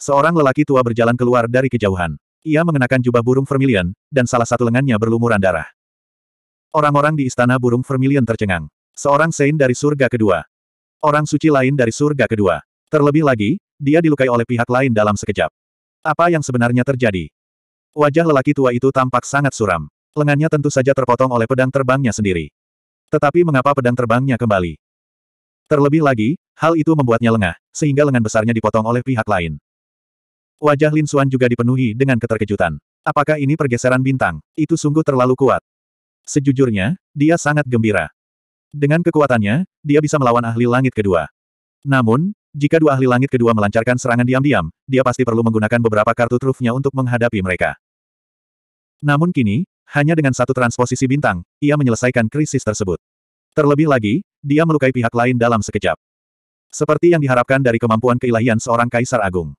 Seorang lelaki tua berjalan keluar dari kejauhan. Ia mengenakan jubah burung vermilion, dan salah satu lengannya berlumuran darah. Orang-orang di istana burung vermilion tercengang. Seorang Sein dari surga kedua. Orang suci lain dari surga kedua. Terlebih lagi, dia dilukai oleh pihak lain dalam sekejap. Apa yang sebenarnya terjadi? Wajah lelaki tua itu tampak sangat suram. Lengannya tentu saja terpotong oleh pedang terbangnya sendiri. Tetapi mengapa pedang terbangnya kembali? Terlebih lagi, hal itu membuatnya lengah, sehingga lengan besarnya dipotong oleh pihak lain. Wajah Lin Xuan juga dipenuhi dengan keterkejutan. Apakah ini pergeseran bintang? Itu sungguh terlalu kuat. Sejujurnya, dia sangat gembira. Dengan kekuatannya, dia bisa melawan ahli langit kedua. Namun, jika dua ahli langit kedua melancarkan serangan diam-diam, dia pasti perlu menggunakan beberapa kartu trufnya untuk menghadapi mereka. Namun kini, hanya dengan satu transposisi bintang, ia menyelesaikan krisis tersebut. Terlebih lagi, dia melukai pihak lain dalam sekejap. Seperti yang diharapkan dari kemampuan keilahian seorang kaisar agung.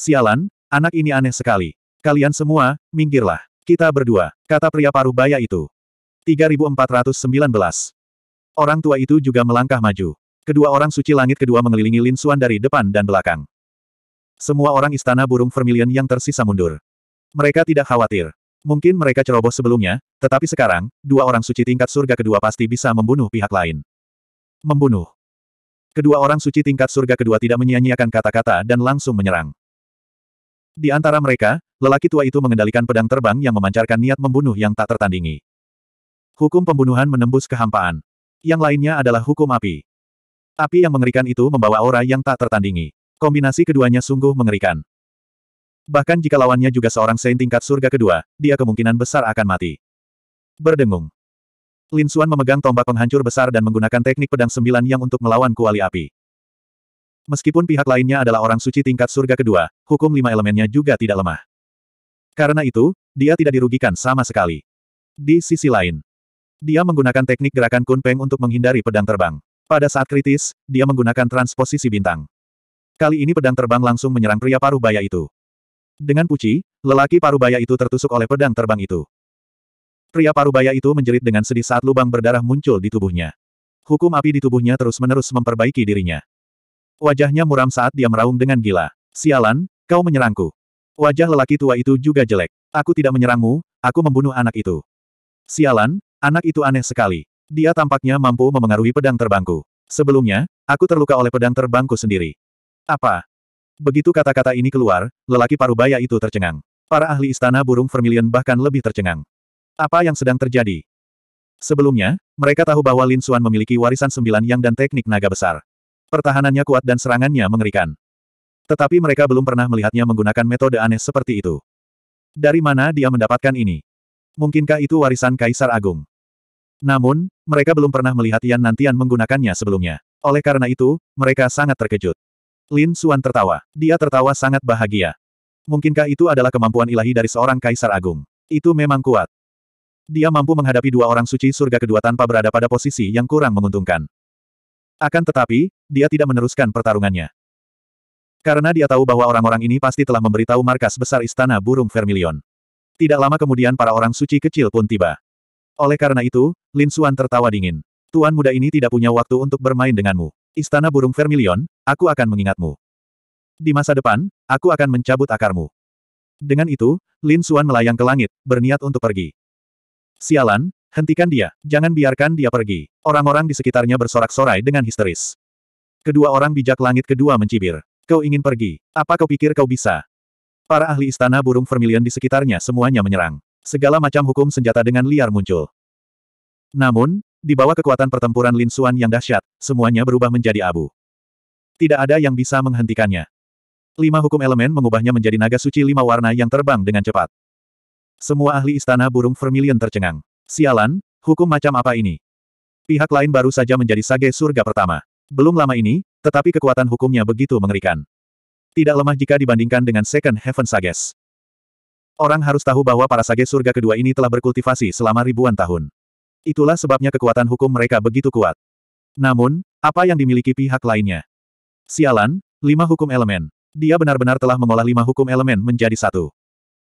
Sialan, anak ini aneh sekali. Kalian semua, minggirlah. Kita berdua, kata pria paruh baya itu. 3419. Orang tua itu juga melangkah maju. Kedua orang suci langit kedua mengelilingi Lin Xuan dari depan dan belakang. Semua orang istana burung vermilion yang tersisa mundur. Mereka tidak khawatir. Mungkin mereka ceroboh sebelumnya, tetapi sekarang, dua orang suci tingkat surga kedua pasti bisa membunuh pihak lain. Membunuh. Kedua orang suci tingkat surga kedua tidak menyia-nyiakan kata-kata dan langsung menyerang. Di antara mereka, lelaki tua itu mengendalikan pedang terbang yang memancarkan niat membunuh yang tak tertandingi. Hukum pembunuhan menembus kehampaan. Yang lainnya adalah hukum api. Api yang mengerikan itu membawa aura yang tak tertandingi. Kombinasi keduanya sungguh mengerikan. Bahkan jika lawannya juga seorang Saint tingkat surga kedua, dia kemungkinan besar akan mati. Berdengung. Lin Xuan memegang tombak penghancur besar dan menggunakan teknik pedang sembilan yang untuk melawan kuali api. Meskipun pihak lainnya adalah orang suci tingkat surga kedua, hukum lima elemennya juga tidak lemah. Karena itu, dia tidak dirugikan sama sekali. Di sisi lain, dia menggunakan teknik gerakan kunpeng untuk menghindari pedang terbang. Pada saat kritis, dia menggunakan transposisi bintang. Kali ini pedang terbang langsung menyerang pria paruh baya itu. Dengan puci, lelaki paruh baya itu tertusuk oleh pedang terbang itu. Pria paruh baya itu menjerit dengan sedih saat lubang berdarah muncul di tubuhnya. Hukum api di tubuhnya terus-menerus memperbaiki dirinya. Wajahnya muram saat dia meraung dengan gila. Sialan, kau menyerangku. Wajah lelaki tua itu juga jelek. Aku tidak menyerangmu, aku membunuh anak itu. Sialan, anak itu aneh sekali. Dia tampaknya mampu memengaruhi pedang terbangku. Sebelumnya, aku terluka oleh pedang terbangku sendiri. Apa? Begitu kata-kata ini keluar, lelaki parubaya itu tercengang. Para ahli istana burung vermilion bahkan lebih tercengang. Apa yang sedang terjadi? Sebelumnya, mereka tahu bahwa Lin Xuan memiliki warisan sembilan yang dan teknik naga besar. Pertahanannya kuat dan serangannya mengerikan. Tetapi mereka belum pernah melihatnya menggunakan metode aneh seperti itu. Dari mana dia mendapatkan ini? Mungkinkah itu warisan Kaisar Agung? Namun, mereka belum pernah melihat Yan Nantian menggunakannya sebelumnya. Oleh karena itu, mereka sangat terkejut. Lin Xuan tertawa. Dia tertawa sangat bahagia. Mungkinkah itu adalah kemampuan ilahi dari seorang kaisar agung? Itu memang kuat. Dia mampu menghadapi dua orang suci surga kedua tanpa berada pada posisi yang kurang menguntungkan. Akan tetapi, dia tidak meneruskan pertarungannya. Karena dia tahu bahwa orang-orang ini pasti telah memberitahu markas besar istana burung Vermilion. Tidak lama kemudian para orang suci kecil pun tiba. Oleh karena itu, Lin Xuan tertawa dingin. Tuan muda ini tidak punya waktu untuk bermain denganmu. Istana burung vermilion, aku akan mengingatmu. Di masa depan, aku akan mencabut akarmu. Dengan itu, Lin Xuan melayang ke langit, berniat untuk pergi. Sialan, hentikan dia, jangan biarkan dia pergi. Orang-orang di sekitarnya bersorak-sorai dengan histeris. Kedua orang bijak langit kedua mencibir. Kau ingin pergi, apa kau pikir kau bisa? Para ahli istana burung vermilion di sekitarnya semuanya menyerang. Segala macam hukum senjata dengan liar muncul. Namun, di bawah kekuatan pertempuran Lin Xuan yang dahsyat, semuanya berubah menjadi abu. Tidak ada yang bisa menghentikannya. Lima hukum elemen mengubahnya menjadi naga suci lima warna yang terbang dengan cepat. Semua ahli istana burung vermilion tercengang. Sialan, hukum macam apa ini? Pihak lain baru saja menjadi sage surga pertama. Belum lama ini, tetapi kekuatan hukumnya begitu mengerikan. Tidak lemah jika dibandingkan dengan Second Heaven Sages. Orang harus tahu bahwa para sage surga kedua ini telah berkultivasi selama ribuan tahun. Itulah sebabnya kekuatan hukum mereka begitu kuat. Namun, apa yang dimiliki pihak lainnya? Sialan, lima hukum elemen. Dia benar-benar telah mengolah lima hukum elemen menjadi satu.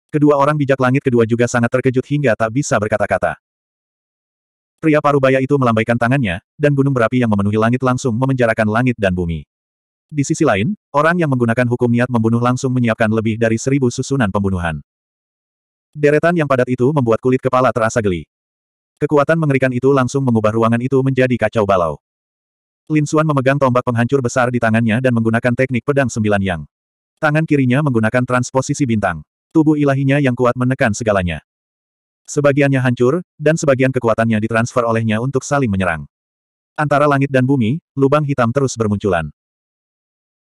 Kedua orang bijak langit kedua juga sangat terkejut hingga tak bisa berkata-kata. Pria parubaya itu melambaikan tangannya, dan gunung berapi yang memenuhi langit langsung memenjarakan langit dan bumi. Di sisi lain, orang yang menggunakan hukum niat membunuh langsung menyiapkan lebih dari seribu susunan pembunuhan. Deretan yang padat itu membuat kulit kepala terasa geli. Kekuatan mengerikan itu langsung mengubah ruangan itu menjadi kacau balau. Lin Xuan memegang tombak penghancur besar di tangannya dan menggunakan teknik pedang sembilan yang. Tangan kirinya menggunakan transposisi bintang. Tubuh ilahinya yang kuat menekan segalanya. Sebagiannya hancur, dan sebagian kekuatannya ditransfer olehnya untuk saling menyerang. Antara langit dan bumi, lubang hitam terus bermunculan.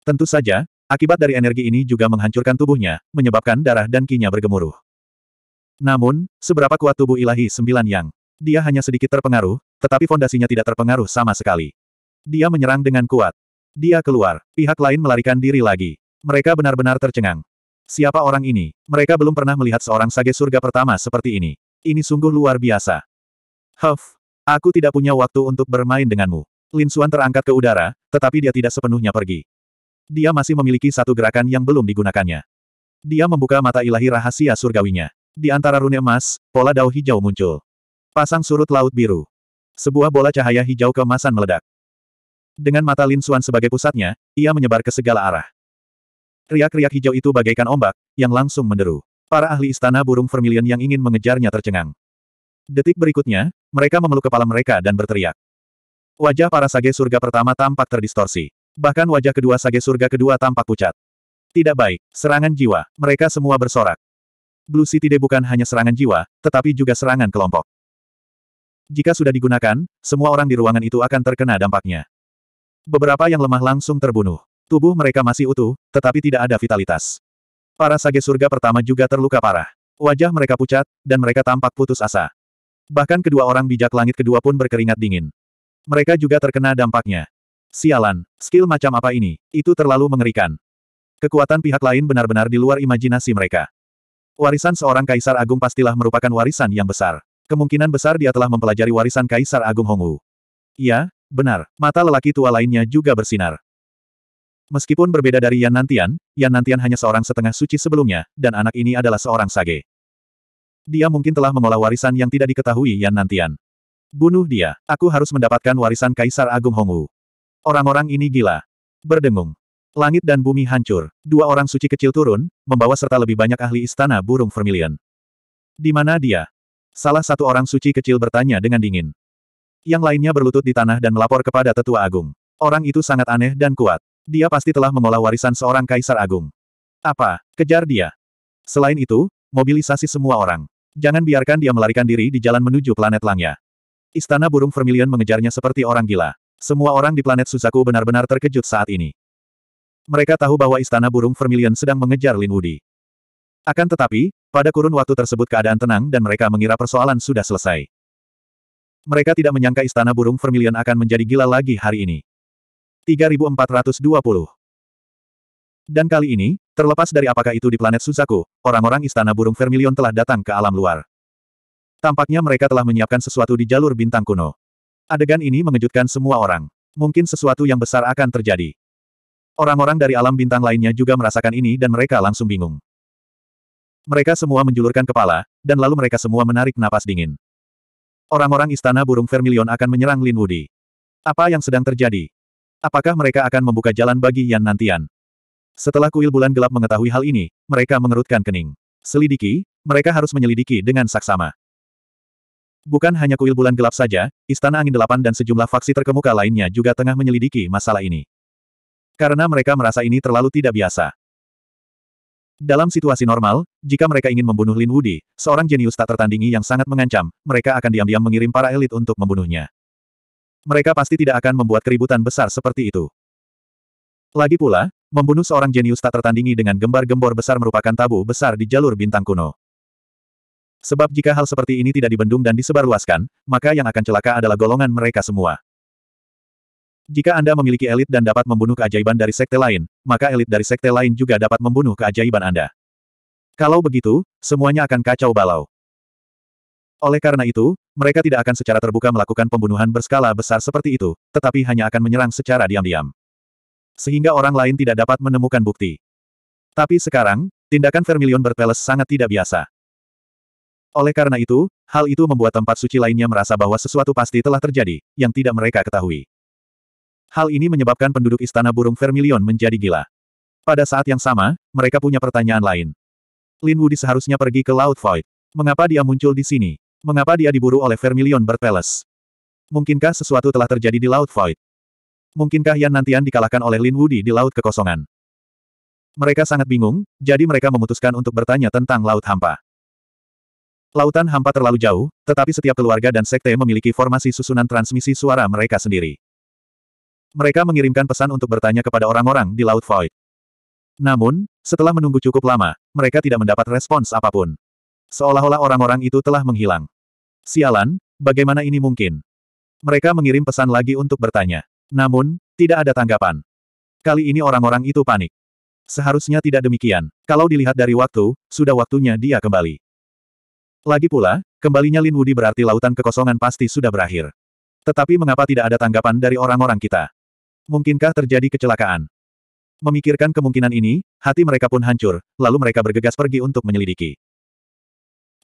Tentu saja, akibat dari energi ini juga menghancurkan tubuhnya, menyebabkan darah dan kinya bergemuruh. Namun, seberapa kuat tubuh ilahi sembilan yang? Dia hanya sedikit terpengaruh, tetapi fondasinya tidak terpengaruh sama sekali. Dia menyerang dengan kuat. Dia keluar, pihak lain melarikan diri lagi. Mereka benar-benar tercengang. Siapa orang ini? Mereka belum pernah melihat seorang sage surga pertama seperti ini. Ini sungguh luar biasa. Huff, aku tidak punya waktu untuk bermain denganmu. Lin Suan terangkat ke udara, tetapi dia tidak sepenuhnya pergi. Dia masih memiliki satu gerakan yang belum digunakannya. Dia membuka mata ilahi rahasia surgawinya. Di antara rune emas, pola dao hijau muncul. Pasang surut laut biru. Sebuah bola cahaya hijau keemasan meledak. Dengan mata Lin Xuan sebagai pusatnya, ia menyebar ke segala arah. Riak-riak hijau itu bagaikan ombak, yang langsung menderu. Para ahli istana burung vermilion yang ingin mengejarnya tercengang. Detik berikutnya, mereka memeluk kepala mereka dan berteriak. Wajah para sage surga pertama tampak terdistorsi. Bahkan wajah kedua sage surga kedua tampak pucat. Tidak baik, serangan jiwa, mereka semua bersorak. Blue City Day bukan hanya serangan jiwa, tetapi juga serangan kelompok. Jika sudah digunakan, semua orang di ruangan itu akan terkena dampaknya. Beberapa yang lemah langsung terbunuh. Tubuh mereka masih utuh, tetapi tidak ada vitalitas. Para sage surga pertama juga terluka parah. Wajah mereka pucat, dan mereka tampak putus asa. Bahkan kedua orang bijak langit kedua pun berkeringat dingin. Mereka juga terkena dampaknya. Sialan, skill macam apa ini? Itu terlalu mengerikan. Kekuatan pihak lain benar-benar di luar imajinasi mereka. Warisan seorang kaisar agung pastilah merupakan warisan yang besar. Kemungkinan besar dia telah mempelajari warisan kaisar agung Hongwu. Iya, benar, mata lelaki tua lainnya juga bersinar. Meskipun berbeda dari Yan Nantian, Yan Nantian hanya seorang setengah suci sebelumnya, dan anak ini adalah seorang sage. Dia mungkin telah mengolah warisan yang tidak diketahui Yan Nantian. Bunuh dia, aku harus mendapatkan warisan Kaisar Agung Hongwu. Orang-orang ini gila. Berdengung. Langit dan bumi hancur. Dua orang suci kecil turun, membawa serta lebih banyak ahli istana burung vermilion. Di mana dia? Salah satu orang suci kecil bertanya dengan dingin. Yang lainnya berlutut di tanah dan melapor kepada tetua agung. Orang itu sangat aneh dan kuat. Dia pasti telah mengolah warisan seorang kaisar agung. Apa? Kejar dia. Selain itu, mobilisasi semua orang. Jangan biarkan dia melarikan diri di jalan menuju planet Langya. Istana burung vermilion mengejarnya seperti orang gila. Semua orang di planet Suzaku benar-benar terkejut saat ini. Mereka tahu bahwa istana burung Vermilion sedang mengejar Lin Wudi. Akan tetapi, pada kurun waktu tersebut keadaan tenang dan mereka mengira persoalan sudah selesai. Mereka tidak menyangka istana burung Vermilion akan menjadi gila lagi hari ini. 3420 Dan kali ini, terlepas dari apakah itu di planet Suzaku, orang-orang istana burung Vermilion telah datang ke alam luar. Tampaknya mereka telah menyiapkan sesuatu di jalur bintang kuno. Adegan ini mengejutkan semua orang. Mungkin sesuatu yang besar akan terjadi. Orang-orang dari alam bintang lainnya juga merasakan ini dan mereka langsung bingung. Mereka semua menjulurkan kepala, dan lalu mereka semua menarik napas dingin. Orang-orang istana burung Vermilion akan menyerang Lin Wudi. Apa yang sedang terjadi? Apakah mereka akan membuka jalan bagi Yan nantian? Setelah kuil bulan gelap mengetahui hal ini, mereka mengerutkan kening. Selidiki, mereka harus menyelidiki dengan saksama. Bukan hanya kuil bulan gelap saja, Istana Angin Delapan dan sejumlah faksi terkemuka lainnya juga tengah menyelidiki masalah ini. Karena mereka merasa ini terlalu tidak biasa. Dalam situasi normal, jika mereka ingin membunuh Lin Wudi, seorang jenius tak tertandingi yang sangat mengancam, mereka akan diam-diam mengirim para elit untuk membunuhnya. Mereka pasti tidak akan membuat keributan besar seperti itu. Lagi pula, membunuh seorang jenius tak tertandingi dengan gembar-gembor besar merupakan tabu besar di jalur bintang kuno. Sebab jika hal seperti ini tidak dibendung dan disebarluaskan, maka yang akan celaka adalah golongan mereka semua. Jika Anda memiliki elit dan dapat membunuh keajaiban dari sekte lain, maka elit dari sekte lain juga dapat membunuh keajaiban Anda. Kalau begitu, semuanya akan kacau balau. Oleh karena itu, mereka tidak akan secara terbuka melakukan pembunuhan berskala besar seperti itu, tetapi hanya akan menyerang secara diam-diam. Sehingga orang lain tidak dapat menemukan bukti. Tapi sekarang, tindakan Vermilion Berpeles sangat tidak biasa. Oleh karena itu, hal itu membuat tempat suci lainnya merasa bahwa sesuatu pasti telah terjadi, yang tidak mereka ketahui. Hal ini menyebabkan penduduk Istana Burung Vermilion menjadi gila. Pada saat yang sama, mereka punya pertanyaan lain. Lin Wudi seharusnya pergi ke Laut Void. Mengapa dia muncul di sini? Mengapa dia diburu oleh Vermilion Berpeles? Mungkinkah sesuatu telah terjadi di Laut Void? Mungkinkah Yan Nantian dikalahkan oleh Lin Wudi di Laut Kekosongan? Mereka sangat bingung, jadi mereka memutuskan untuk bertanya tentang Laut Hampa. Lautan hampa terlalu jauh, tetapi setiap keluarga dan sekte memiliki formasi susunan transmisi suara mereka sendiri. Mereka mengirimkan pesan untuk bertanya kepada orang-orang di Laut Void. Namun, setelah menunggu cukup lama, mereka tidak mendapat respons apapun. Seolah-olah orang-orang itu telah menghilang. Sialan, bagaimana ini mungkin? Mereka mengirim pesan lagi untuk bertanya. Namun, tidak ada tanggapan. Kali ini orang-orang itu panik. Seharusnya tidak demikian. Kalau dilihat dari waktu, sudah waktunya dia kembali. Lagi pula, kembalinya Lin Wudi berarti lautan kekosongan pasti sudah berakhir. Tetapi mengapa tidak ada tanggapan dari orang-orang kita? Mungkinkah terjadi kecelakaan? Memikirkan kemungkinan ini, hati mereka pun hancur, lalu mereka bergegas pergi untuk menyelidiki.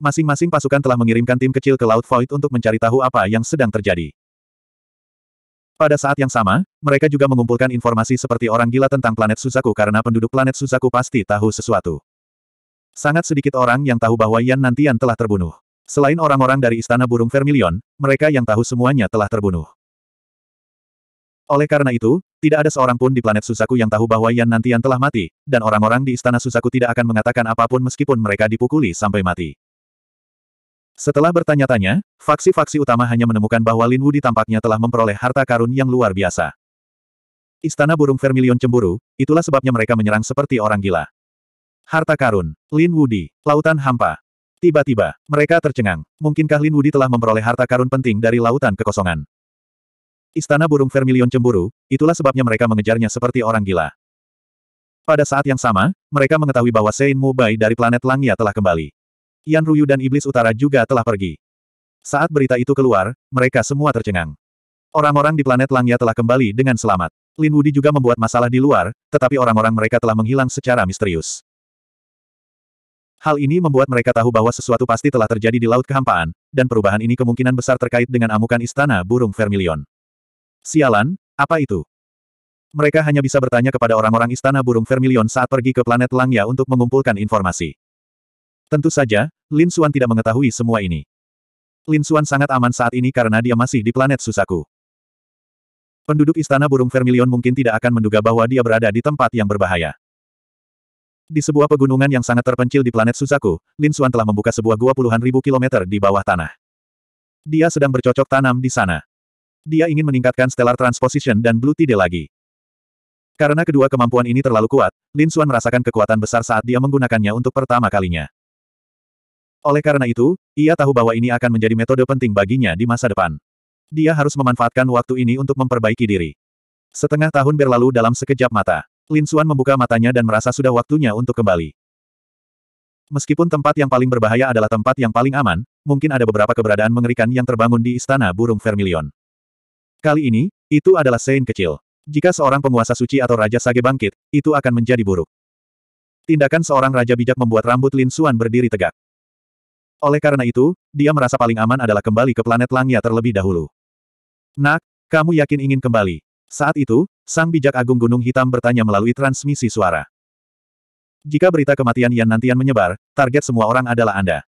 Masing-masing pasukan telah mengirimkan tim kecil ke Laut Void untuk mencari tahu apa yang sedang terjadi. Pada saat yang sama, mereka juga mengumpulkan informasi seperti orang gila tentang planet Suzaku karena penduduk planet Suzaku pasti tahu sesuatu. Sangat sedikit orang yang tahu bahwa Yan Nantian telah terbunuh. Selain orang-orang dari Istana Burung Vermilion, mereka yang tahu semuanya telah terbunuh. Oleh karena itu, tidak ada seorang pun di planet Susaku yang tahu bahwa Yan Nantian telah mati, dan orang-orang di istana Susaku tidak akan mengatakan apapun meskipun mereka dipukuli sampai mati. Setelah bertanya-tanya, faksi-faksi utama hanya menemukan bahwa Lin Wudi tampaknya telah memperoleh harta karun yang luar biasa. Istana burung vermilion cemburu, itulah sebabnya mereka menyerang seperti orang gila. Harta karun, Lin Wudi, lautan hampa. Tiba-tiba, mereka tercengang. Mungkinkah Lin Wudi telah memperoleh harta karun penting dari lautan kekosongan? Istana burung vermilion cemburu, itulah sebabnya mereka mengejarnya seperti orang gila. Pada saat yang sama, mereka mengetahui bahwa Sein Mubai dari planet Langia telah kembali. Yan Ruyu dan Iblis Utara juga telah pergi. Saat berita itu keluar, mereka semua tercengang. Orang-orang di planet Langia telah kembali dengan selamat. Lin Wudi juga membuat masalah di luar, tetapi orang-orang mereka telah menghilang secara misterius. Hal ini membuat mereka tahu bahwa sesuatu pasti telah terjadi di Laut Kehampaan, dan perubahan ini kemungkinan besar terkait dengan amukan Istana Burung Vermilion. Sialan, apa itu? Mereka hanya bisa bertanya kepada orang-orang istana burung Vermilion saat pergi ke planet Langya untuk mengumpulkan informasi. Tentu saja, Lin Xuan tidak mengetahui semua ini. Lin Xuan sangat aman saat ini karena dia masih di planet Susaku. Penduduk istana burung Vermilion mungkin tidak akan menduga bahwa dia berada di tempat yang berbahaya. Di sebuah pegunungan yang sangat terpencil di planet Susaku, Lin Xuan telah membuka sebuah gua puluhan ribu kilometer di bawah tanah. Dia sedang bercocok tanam di sana. Dia ingin meningkatkan stellar transposition dan blue tide lagi. Karena kedua kemampuan ini terlalu kuat, Lin Xuan merasakan kekuatan besar saat dia menggunakannya untuk pertama kalinya. Oleh karena itu, ia tahu bahwa ini akan menjadi metode penting baginya di masa depan. Dia harus memanfaatkan waktu ini untuk memperbaiki diri. Setengah tahun berlalu dalam sekejap mata. Lin Xuan membuka matanya dan merasa sudah waktunya untuk kembali. Meskipun tempat yang paling berbahaya adalah tempat yang paling aman, mungkin ada beberapa keberadaan mengerikan yang terbangun di Istana Burung Vermilion. Kali ini, itu adalah sein kecil. Jika seorang penguasa suci atau raja sage bangkit, itu akan menjadi buruk. Tindakan seorang raja bijak membuat rambut Lin Suan berdiri tegak. Oleh karena itu, dia merasa paling aman adalah kembali ke planet Langya terlebih dahulu. Nak, kamu yakin ingin kembali? Saat itu, Sang Bijak Agung Gunung Hitam bertanya melalui transmisi suara. Jika berita kematian Yan Nantian menyebar, target semua orang adalah Anda.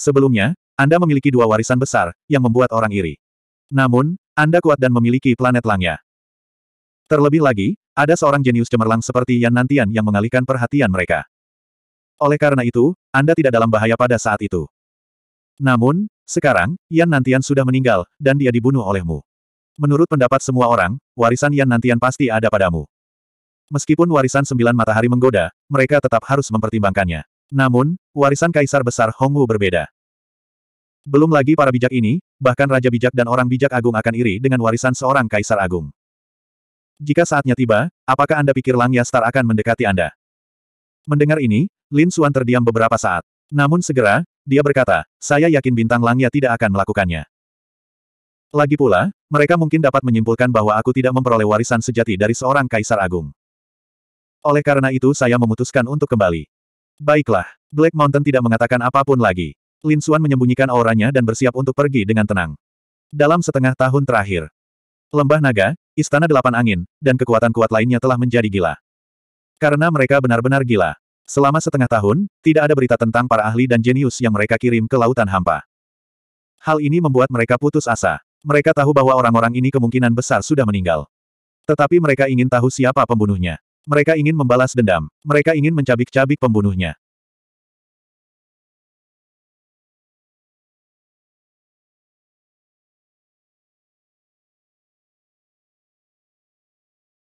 Sebelumnya, Anda memiliki dua warisan besar, yang membuat orang iri. Namun, anda kuat dan memiliki planet langnya. Terlebih lagi, ada seorang jenius cemerlang seperti Yan Nantian yang mengalihkan perhatian mereka. Oleh karena itu, Anda tidak dalam bahaya pada saat itu. Namun, sekarang, Yan Nantian sudah meninggal, dan dia dibunuh olehmu. Menurut pendapat semua orang, warisan Yan Nantian pasti ada padamu. Meskipun warisan sembilan matahari menggoda, mereka tetap harus mempertimbangkannya. Namun, warisan Kaisar Besar Hongwu berbeda. Belum lagi para bijak ini, bahkan raja bijak dan orang bijak agung akan iri dengan warisan seorang kaisar agung. Jika saatnya tiba, apakah Anda pikir Lang Yastar akan mendekati Anda? Mendengar ini, Lin Suan terdiam beberapa saat. Namun segera, dia berkata, saya yakin bintang Langya tidak akan melakukannya. Lagi pula, mereka mungkin dapat menyimpulkan bahwa aku tidak memperoleh warisan sejati dari seorang kaisar agung. Oleh karena itu saya memutuskan untuk kembali. Baiklah, Black Mountain tidak mengatakan apapun lagi. Lin Xuan menyembunyikan auranya dan bersiap untuk pergi dengan tenang. Dalam setengah tahun terakhir, Lembah Naga, Istana Delapan Angin, dan kekuatan kuat lainnya telah menjadi gila. Karena mereka benar-benar gila. Selama setengah tahun, tidak ada berita tentang para ahli dan jenius yang mereka kirim ke lautan hampa. Hal ini membuat mereka putus asa. Mereka tahu bahwa orang-orang ini kemungkinan besar sudah meninggal. Tetapi mereka ingin tahu siapa pembunuhnya. Mereka ingin membalas dendam. Mereka ingin mencabik-cabik pembunuhnya.